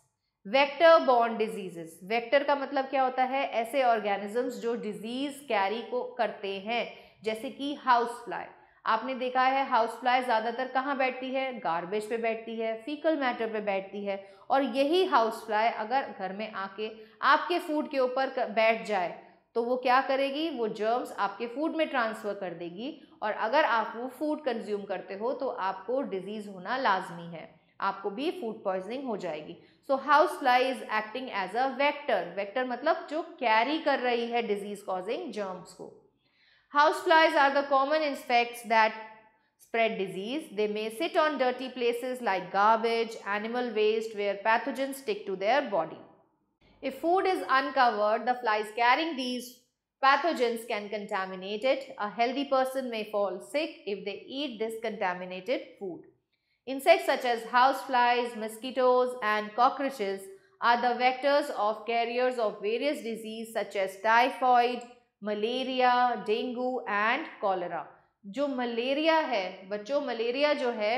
Vector borne diseases vector का मतलब क्या होता है ऐसे ऑर्गेनिजम्स जो डिजीज कैरी को करते हैं जैसे कि हाउस फ्लाई आपने देखा है हाउस फ्लाई ज़्यादातर कहाँ बैठती है गार्बेज पे बैठती है फीकल मैटर पे बैठती है और यही हाउस फ्लाई अगर घर में आके आपके फूड के ऊपर बैठ जाए तो वो क्या करेगी वो जर्म्स आपके फूड में ट्रांसफ़र कर देगी और अगर आप वो फूड कंज्यूम करते हो तो आपको डिजीज़ होना लाजमी है आपको भी फूड पॉइजनिंग हो जाएगी so house fly is acting as a vector vector मतलब जो कैरी कर रही है डिजीज कॉजिंग जर्म्स को house flies are the common insects that spread disease they may sit on dirty places like garbage animal waste where pathogen stick to their body If food is uncovered, the flies carrying these pathogens can contaminate it. A healthy person may fall sick if they eat this contaminated food. Insects such as houseflies, mosquitoes and cockroaches are the vectors of carriers of various diseases such as typhoid, malaria, dengue and cholera. जो malaria है बच्चों malaria जो है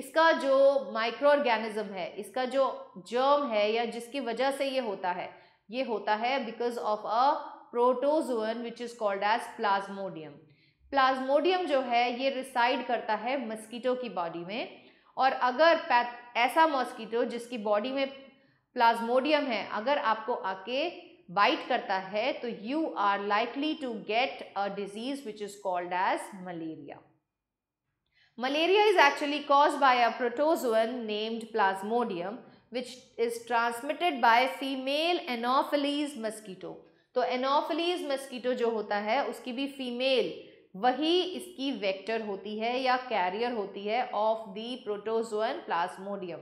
इसका जो माइक्रो ऑर्गेनिज्म है इसका जो जर्म है या जिसकी वजह से ये होता है ये होता है because of a protozoan which is called as plasmodium plasmodium जो है ये रिसाइड करता है मस्कीटो की बॉडी में और अगर ऐसा मॉस्कीटो जिसकी बॉडी में प्लाज्मोडियम है अगर आपको आके बाइट करता है तो you are likely to get a disease which is called as malaria Malaria is actually caused by a protozoan named Plasmodium which is transmitted by female Anopheles mosquito. तो Anopheles mosquito जो होता है उसकी भी female वही इसकी vector होती है या carrier होती है of the protozoan Plasmodium.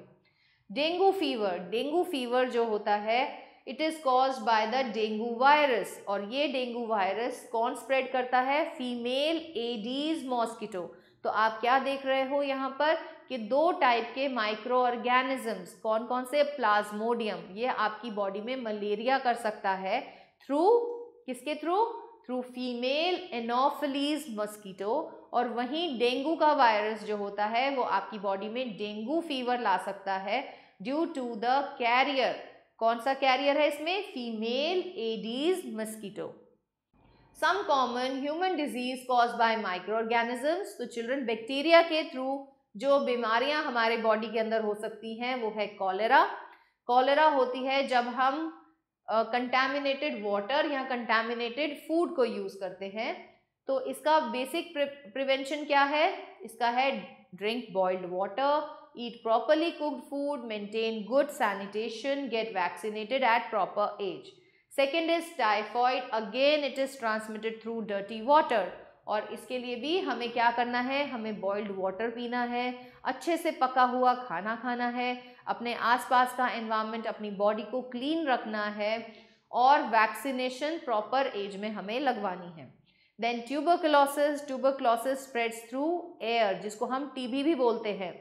Dengue fever, dengue fever जो होता है it is cause by the dengue virus और ये डेंगू वायरस कौन स्प्रेड करता है फीमेल एडीज मॉस्किटो तो आप क्या देख रहे हो यहाँ पर कि दो टाइप के माइक्रो ऑर्गेनिजम्स कौन कौन से प्लाज्मोडियम ये आपकी बॉडी में मलेरिया कर सकता है थ्रू किसके through through female anopheles mosquito और वहीं डेंगू का वायरस जो होता है वो आपकी बॉडी में डेंगू फीवर ला सकता है ड्यू टू द कैरियर कौन सा कैरियर है इसमें female aedes mosquito some common human disease caused by microorganisms. तो children bacteria के through जो बीमारियां हमारे बॉडी के अंदर हो सकती हैं वो है कॉलेरा कॉलेरा होती है जब हम कंटेमिनेटेड वाटर या कंटेमिनेटेड फूड को यूज़ करते हैं तो इसका बेसिक प्रिवेंशन क्या है इसका है drink boiled water eat properly cooked food maintain good sanitation get vaccinated at proper age second is typhoid again it is transmitted through dirty water और इसके लिए भी हमें क्या करना है हमें बॉइल्ड वाटर पीना है अच्छे से पका हुआ खाना खाना है अपने आसपास का एनवायरनमेंट अपनी बॉडी को क्लीन रखना है और वैक्सीनेशन प्रॉपर एज में हमें लगवानी है then tuberculosis tuberculosis spreads through air जिसको हम टीबी भी बोलते हैं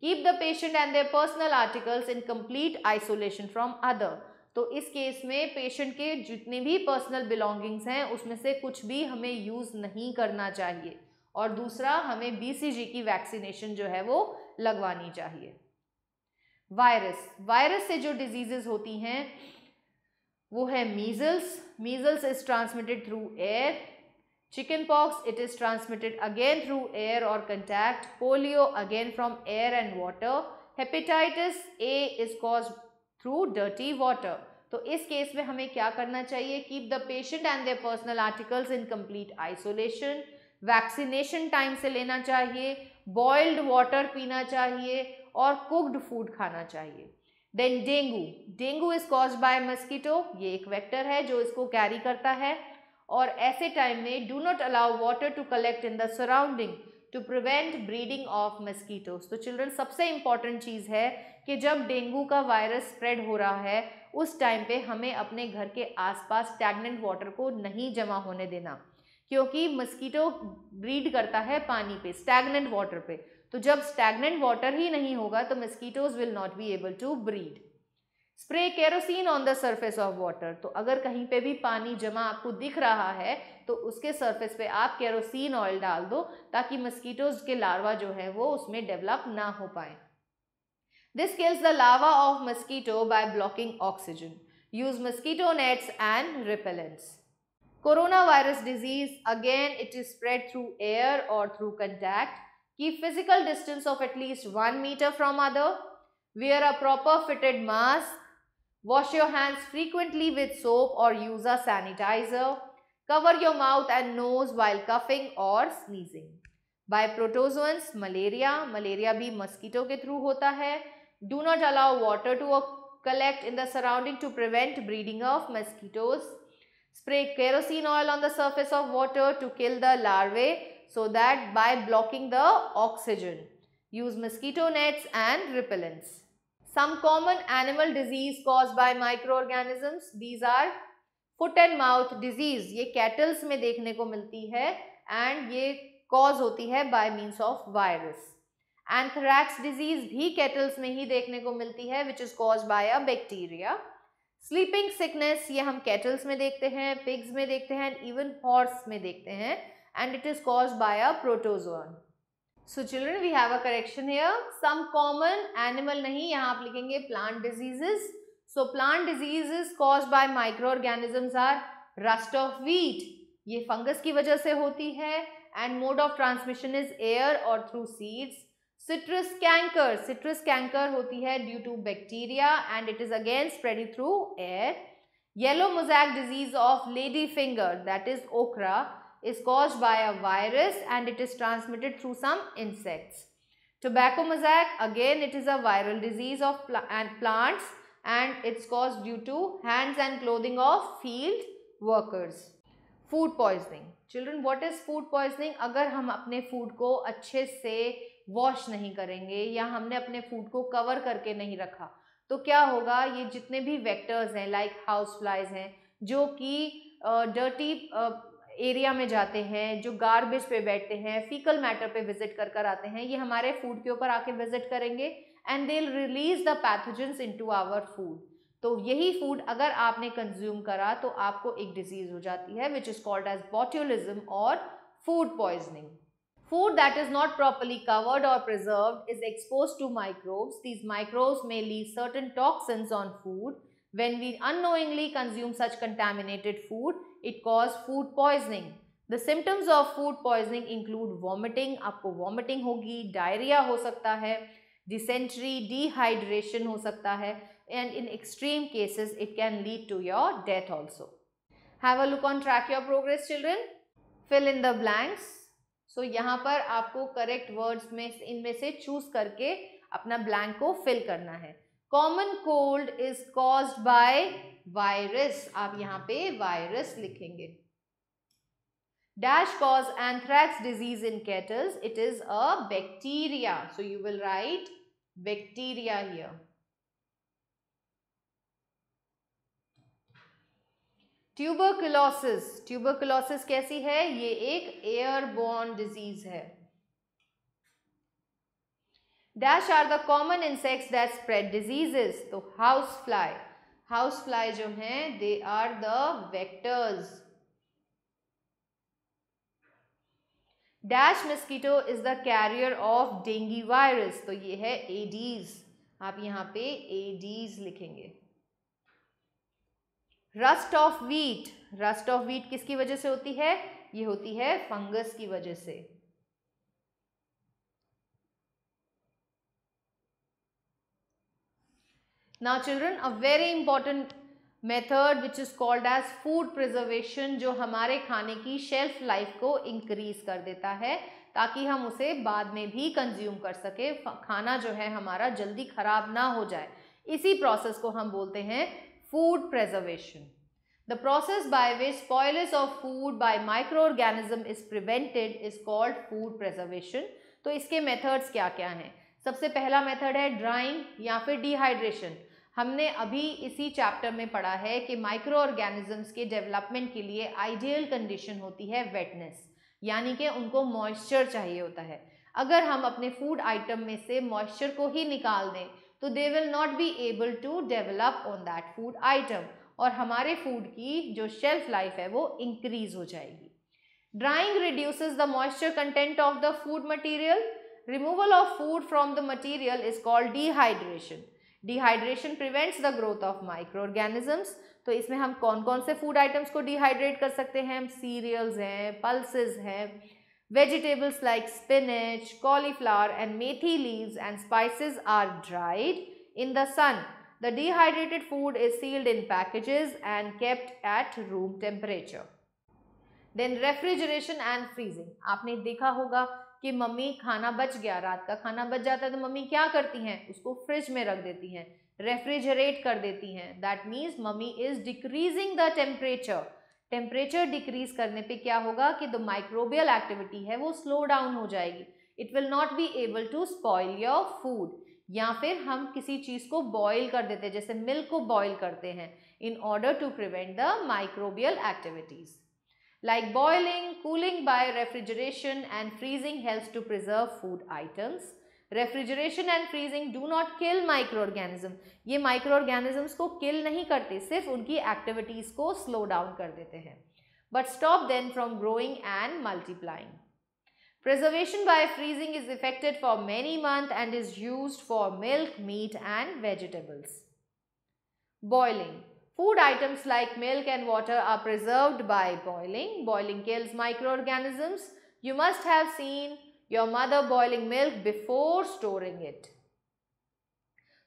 keep the patient and their personal articles in complete isolation from other तो इस केस में पेशेंट के जितने भी पर्सनल बिलोंगिंग्स हैं उसमें से कुछ भी हमें यूज़ नहीं करना चाहिए और दूसरा हमें बीसीजी की वैक्सीनेशन जो है वो लगवानी चाहिए वायरस वायरस से जो डिजीजेस होती हैं वो है measles measles is transmitted through air chicken pox it is transmitted again through air और contact polio again from air and water hepatitis A is cause through dirty water तो इस केस में हमें क्या करना चाहिए keep the patient and their personal articles in complete isolation vaccination time से लेना चाहिए बॉइल्ड वाटर पीना चाहिए और कुक्ड फूड खाना चाहिए then dengue dengue is cause by mosquito ये एक वेक्टर है जो इसको कैरी करता है और ऐसे टाइम में do not allow water to collect in the surrounding to prevent breeding of mosquitoes तो चिल्ड्रन सबसे इंपॉर्टेंट चीज़ है कि जब डेंगू का वायरस स्प्रेड हो रहा है उस टाइम पे हमें अपने घर के आसपास स्टैगनेंट वाटर को नहीं जमा होने देना क्योंकि मस्कीटो ब्रीड करता है पानी पे स्टैगनेंट वाटर पे तो जब स्टैगनेंट वाटर ही नहीं होगा तो mosquitoes will not be able to breed spray kerosene on the surface of water तो अगर कहीं पे भी पानी जमा आपको दिख रहा है तो उसके सर्फेस पे आप केरोसिन ऑयल डाल दो ताकि मस्कीटोज के लार्वा जो है वो उसमें डेवलप ना हो पाए This kills the larva of mosquito by blocking oxygen. Use mosquito nets and repellents. Coronavirus disease, again it is spread through air or through contact. Keep physical distance of at least 1 meter from other. Wear a proper fitted mask. Wash your hands frequently with soap or use a sanitizer. Cover your mouth and nose while coughing or sneezing. By protozoans, malaria, malaria bhi mosquito ke through hota hai Do not allow water to collect in the surrounding to prevent breeding of mosquitoes. Spray kerosene oil on the surface of water to kill the larvae so that by blocking the oxygen. Use mosquito nets and repellents. Some common animal disease caused by microorganisms. These are foot and mouth disease. ये cattle's में देखने को मिलती है and ये cause होती है by means of virus. Anthrax disease भी कैटल्स में ही देखने को मिलती है which is cause by a bacteria sleeping sickness ये हम कैटल्स में देखते हैं पिग्स में देखते हैं एंड इवन हॉर्स में देखते हैं and it is cause by a protozoan so children we have a correction here some common animal नहीं यहाँ आप लिखेंगे plant diseases so plant diseases cause by micro organisms are rust of wheat ये फंगस की वजह से होती है and mode of transmission is air और through seeds citrus canker citrus canker hoti hai due to bacteria and it is again spreading through air yellow mosaic disease of ladyfinger that is okra is caused by a virus and it is transmitted through some insects tobacco mosaic again it is a viral disease of pl and plants and it's caused due to hands and clothing of field workers food poisoning children what is food poisoning agar hum apne food ko acche se wash नहीं करेंगे या हमने अपने फूड को कवर करके नहीं रखा तो क्या होगा ये जितने भी वेक्टर्स हैं लाइक हाउस फ्लाइज हैं जो कि डर्टी एरिया में जाते हैं जो गार्बेज पे बैठते हैं फीकल मैटर पे विजिट कर कर आते हैं ये हमारे फूड के ऊपर आके विजिट करेंगे and they release the pathogens into our food तो यही फूड अगर आपने कंज्यूम करा तो आपको एक डिजीज़ हो जाती है which is called as botulism और food poisoning Food that is not properly covered or preserved is exposed to microbes. These microbes may leave certain toxins on food. When we unknowingly consume such contaminated food, it causes food poisoning. The symptoms of food poisoning include vomiting, आपको vomiting होगी, diarrhea हो सकता है, dysentery, dehydration हो सकता है and in extreme cases it can lead to your death also. Have a look on track your progress children. Fill in the blanks. So so, यहाँ पर आपको करेक्ट वर्ड्स में इनमें से चूज करके अपना ब्लैंक को फिल करना है common cold is cause by virus आप यहाँ पे वायरस लिखेंगे dash cause anthrax disease in cattles it is a bacteria so you will write bacteria here tuberculosis tuberculosis कैसी है ये एक एयरबोर्न डिजीज है dash are the common insects that spread diseases तो हाउस फ्लाई हाउस फ्लाई जो हैं they are the vectors dash mosquito is the carrier of dengue virus तो ये है एडीज आप यहाँ पे एडीज लिखेंगे rust of wheat rust of wheat किसकी वजह से होती है ये होती है फंगस की वजह से ना children a very important method which is called as food preservation जो हमारे खाने की शेल्फ लाइफ को इंक्रीज कर देता है ताकि हम उसे बाद में भी कंज्यूम कर सके खाना जो है हमारा जल्दी ख़राब ना हो जाए इसी प्रोसेस को हम बोलते हैं food preservation. The process by which spoilage of food by microorganism is prevented is called food preservation. to iske methods kya kya hain sabse pehla method hai drying ya fir dehydration हमने अभी इसी चैप्टर में पढ़ा है कि माइक्रो ऑर्गेनिजम्स के डेवलपमेंट के लिए आइडियल कंडीशन होती है वेटनेस यानी कि उनको मॉइस्चर चाहिए होता है अगर हम अपने फूड आइटम में से मॉइस्चर को ही निकाल दें तो they will not be able to develop on that food item और हमारे फूड की जो शेल्फ लाइफ है वो इंक्रीज हो जाएगी drying reduces the moisture content of the food material removal of food from the material is called dehydration dehydration prevents the growth of micro microorganisms तो इसमें हम कौन कौन से फूड आइटम्स को डिहाइड्रेट कर सकते हैं सीरियल्स हैं पल्सेस हैं Vegetables like spinach, cauliflower and methi leaves and spices are dried in the sun. The dehydrated food is sealed in packages and kept at room temperature. Then refrigeration and freezing. आपने देखा होगा कि मम्मी खाना बच गया रात का खाना बच जाता है तो मम्मी क्या करती हैं उसको फ्रिज में रख देती हैं Refrigerate कर देती हैं That means mummy is decreasing the temperature. Temperature decrease करने पे क्या होगा कि दो माइक्रोबियल एक्टिविटी है वो स्लो डाउन हो जाएगी it will not be able to spoil your food या फिर हम किसी चीज़ को बॉयल कर देते हैं जैसे मिल्क को बॉयल करते हैं in order to prevent the microbial activities like boiling cooling by refrigeration and freezing help to preserve food items refrigeration and freezing do not kill microorganism ये माइक्रो ऑर्गेनिजम्स को किल नहीं करते सिर्फ उनकी एक्टिविटीज को स्लो डाउन कर देते हैं but stop then from growing and multiplying preservation by freezing is effected for many month and is use for milk meat and vegetables boiling food items like milk and water are preserve by boiling boiling kills microorganisms you must have seen your mother boiling milk before storing it.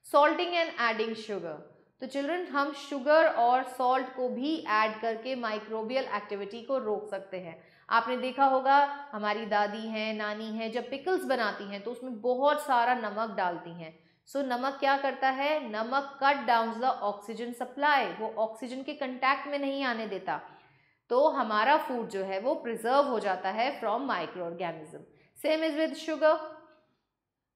Salting and adding sugar. तो चिल्ड्रन हम शुगर और सॉल्ट को भी ऐड करके माइक्रोबियल एक्टिविटी को रोक सकते हैं आपने देखा होगा हमारी दादी हैं नानी हैं जब पिकल्स बनाती हैं तो उसमें बहुत सारा नमक डालती हैं सो so, नमक क्या करता है नमक cut down the oxygen supply वो ऑक्सीजन के कंटैक्ट में नहीं आने देता तो हमारा फूड जो है वो प्रिजर्व हो जाता है from microorganism Same is with sugar.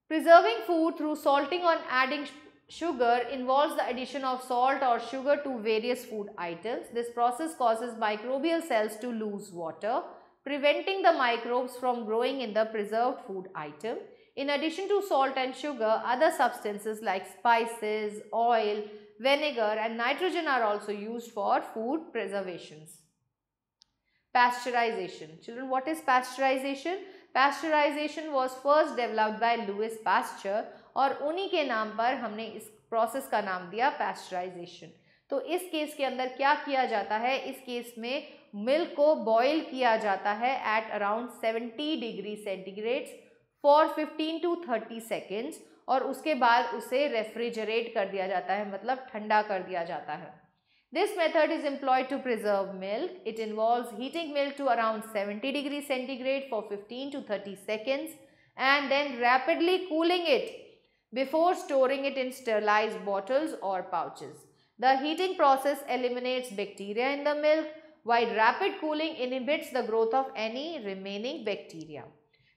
Preserving food through salting or adding sugar involves the addition of salt or sugar to various food items. This process causes microbial cells to lose water, preventing the microbes from growing in the preserved food item. In addition to salt and sugar, other substances like spices, oil, vinegar and nitrogen are also used for food preservations. Pasteurization. Children, what is pasteurization? Pasteurization was first developed by Louis Pasteur और उन्हीं के नाम पर हमने इस प्रोसेस का नाम दिया पैस्चराइजेशन तो इस केस के अंदर क्या किया जाता है इस केस में मिल्क को बॉयल किया जाता है at around 70 degree centigrade for 15 to 30 seconds और उसके बाद उसे रेफ्रिजरेट कर दिया जाता है मतलब ठंडा कर दिया जाता है This method is employed to preserve milk. It involves heating milk to around 70 degrees centigrade for 15 to 30 seconds and then rapidly cooling it before storing it in sterilized bottles or pouches. The heating process eliminates bacteria in the milk while rapid cooling inhibits the growth of any remaining bacteria.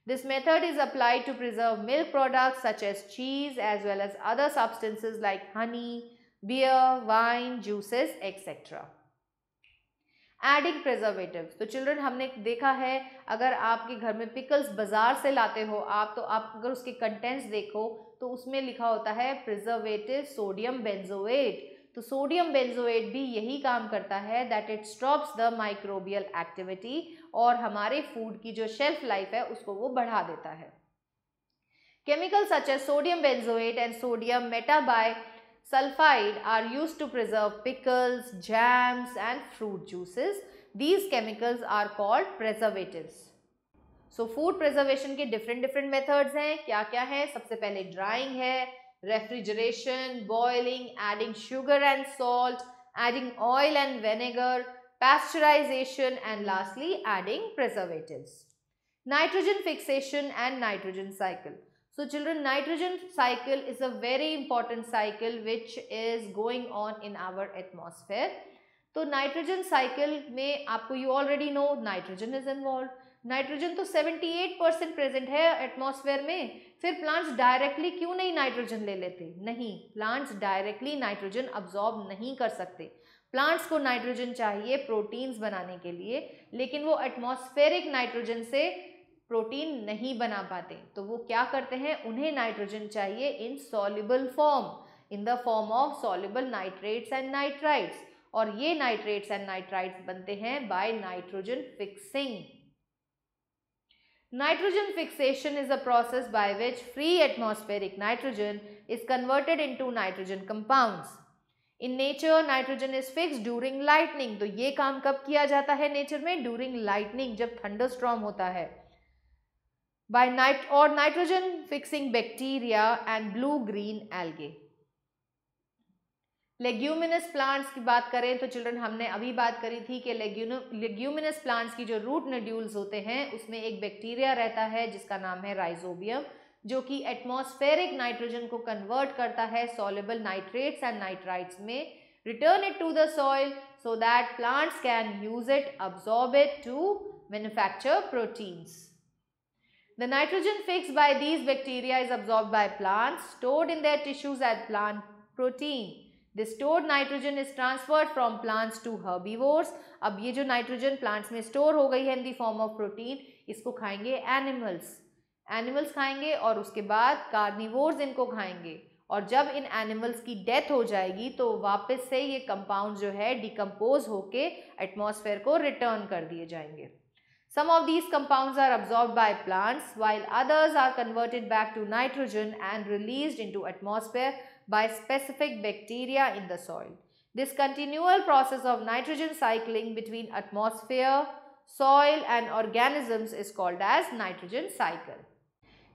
This method is applied to preserve milk products such as cheese as well as other substances like honey, beer, wine, juices, etc. Adding preservative तो चिल्ड्रन हमने देखा है अगर आपके घर में पिकल्स बाजार से लाते हो आप तो आप अगर उसके कंटेंट्स देखो तो उसमें लिखा होता है प्रिजर्वेटिव सोडियम बेंजोएट तो सोडियम बेंजोएट भी यही काम करता है that it stops the microbial activity और हमारे फूड की जो शेल्फ लाइफ है उसको वो बढ़ा देता है chemical such as sodium benzoate and sodium metabi sulfide are used to preserve pickles, jams and fruit juices. These chemicals are called preservatives. So, food preservation ke different different methods hain. Kya kya hai? Sabse pehle drying hai, refrigeration, boiling, adding sugar and salt, adding oil and vinegar, pasteurization and lastly adding preservatives. Nitrogen fixation and nitrogen cycle. So children, nitrogen cycle is a very important cycle which is going on in our atmosphere. तो नाइट्रोजन साइकिल में आपको you already know nitrogen is involve nitrogen तो 78 परसेंट प्रेजेंट है एटमॉस्फेयर में फिर प्लांट्स डायरेक्टली क्यों नहीं नाइट्रोजन ले लेते नहीं प्लांट्स डायरेक्टली नाइट्रोजन अब्जॉर्ब नहीं कर सकते प्लांट्स को नाइट्रोजन चाहिए प्रोटीन्स बनाने के लिए लेकिन वो एटमॉस्फेरिक नाइट्रोजन से प्रोटीन नहीं बना पाते तो वो क्या करते हैं उन्हें नाइट्रोजन चाहिए in soluble form in the form of soluble nitrates and nitrites और ये नाइट्रेट्स एंड नाइट्राइड्स बनते हैं by nitrogen fixing nitrogen fixation is a process by which free atmospheric nitrogen is converted in nitrogen compound in nature nitrogen is fix during lightning तो ये काम कब किया जाता है नेचर में ड्यूरिंग लाइटनिंग जब थंडर होता है by nit or nitrogen fixing bacteria and blue green algae leguminous plants की बात करें तो चिल्ड्रन हमने अभी बात करी थी कि लेग्यूमिनस प्लांट्स की जो रूट नड्यूल्स होते हैं उसमें एक बैक्टीरिया रहता है जिसका नाम है राइजोबियम जो कि एटमॉस्फेरिक नाइट्रोजन को कन्वर्ट करता है सॉलेबल नाइट्रेट्स एंड नाइट्राइट्स में return it to the soil so that plants can use it absorb it to manufacture proteins The nitrogen fixed by these bacteria is absorbed by plants, stored in their tissues as plant protein. The stored nitrogen is transferred from plants to herbivores. ab ye jo nitrogen plants mein store ho gayi hai in the form of protein, isko khayenge animals. Animals khayenge aur uske baad carnivores inko khayenge और जब इन एनिमल्स की डेथ हो जाएगी तो वापस से ये कंपाउंड जो है डिकम्पोज होके एटमॉस्फेयर को रिटर्न कर दिए जाएंगे Some of these compounds are absorbed by plants while others are converted back to nitrogen and released into atmosphere by specific bacteria in the soil. This continual process of nitrogen cycling between atmosphere, soil and organisms is called as nitrogen cycle.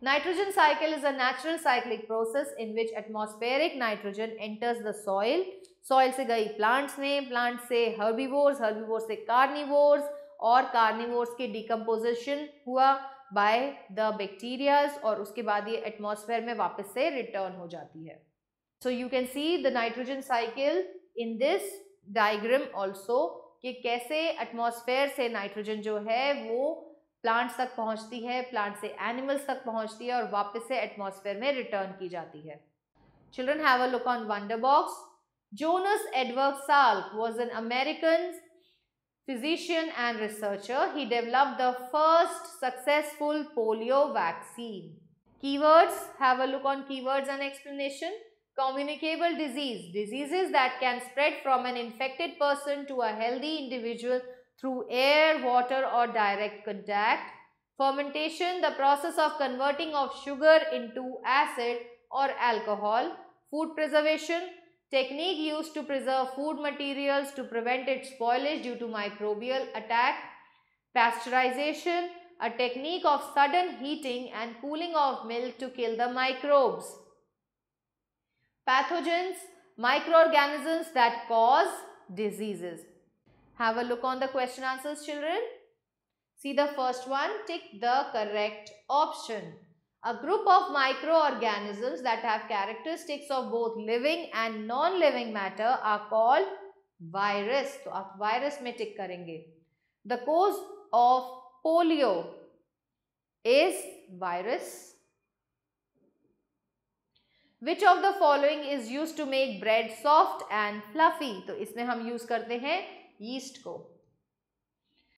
Nitrogen cycle is a natural cyclic process in which atmospheric nitrogen enters the soil. Soil se गई plants ne, plants se herbivores, herbivores se carnivores, और कार्निवोर्स के डिकम्पोजिशन हुआ बाय द बैक्टीरियाज और उसके बाद ये एटमोसफेयर में वापस से रिटर्न हो जाती है so you can see the nitrogen cycle in this diagram also कि कैसे एटमोसफेयर से नाइट्रोजन जो है वो प्लांट्स तक पहुंचती है प्लांट से एनिमल्स तक पहुंचती है और वापस से एटमोसफेयर में रिटर्न की जाती है children have a look on wonder box Jonas Edward Salk was an American physician and researcher, he developed the first successful polio vaccine. Keywords, have a look on keywords and explanation. Communicable disease, diseases that can spread from an infected person to a healthy individual through air, water or direct contact. Fermentation, the process of converting of sugar into acid or alcohol. Food preservation, Technique used to preserve food materials to prevent its spoilage due to microbial attack. Pasteurization, a technique of sudden heating and cooling of milk to kill the microbes. Pathogens, microorganisms that cause diseases. Have a look on the question answers children. See the first one, tick the correct option a group of microorganisms that have characteristics of both living and non-living matter are called virus. So, आप virus में tick करेंगे. The cause of polio is virus. Which of the following is used to make bread soft and fluffy? तो इसमें हम use करते हैं yeast को.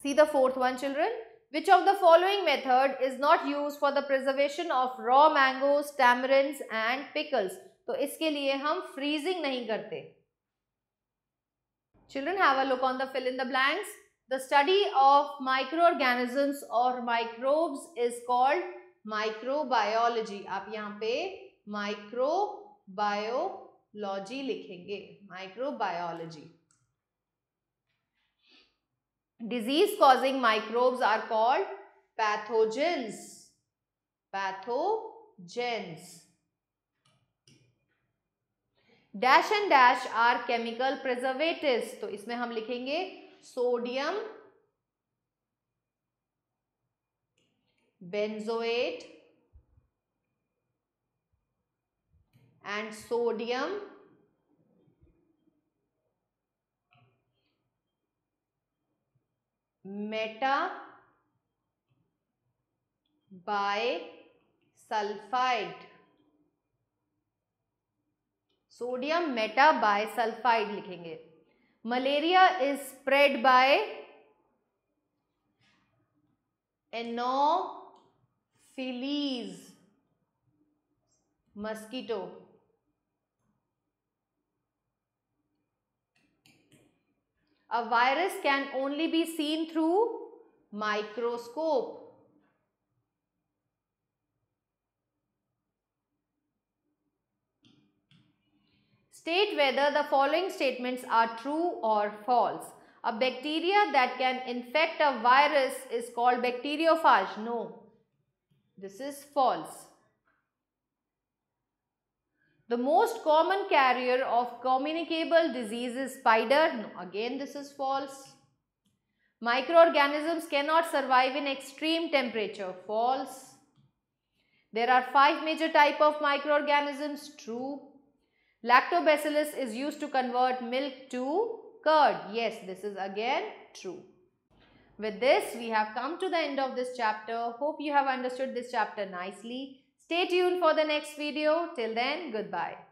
See the fourth one children. Which of the following method is not used for the preservation of raw mangoes, tamarinds and pickles? तो इसके लिए हम freezing नहीं करते. Children have a look on the fill in the blanks. The study of microorganisms or microbes is called microbiology. आप यहाँ पे microbiology लिखेंगे. Microbiology. Disease causing microbes are called pathogens pathogens dash and dash are chemical preservative तो इसमें हम लिखेंगे sodium benzoate and sodium meta bi sulphide sodium meta bi sulphide लिखेंगे malaria is spread by Anopheles mosquito A virus can only be seen through microscope. State whether the following statements are true or false. A bacteria that can infect a virus is called bacteriophage. No, this is false. The most common carrier of communicable disease is spider. No, again this is false. Microorganisms cannot survive in extreme temperature. False. There are five major type of microorganisms. True. Lactobacillus is used to convert milk to curd. Yes, this is again true. With this, we have come to the end of this chapter. Hope you have understood this chapter nicely. Stay tuned for the next video. Till then, goodbye.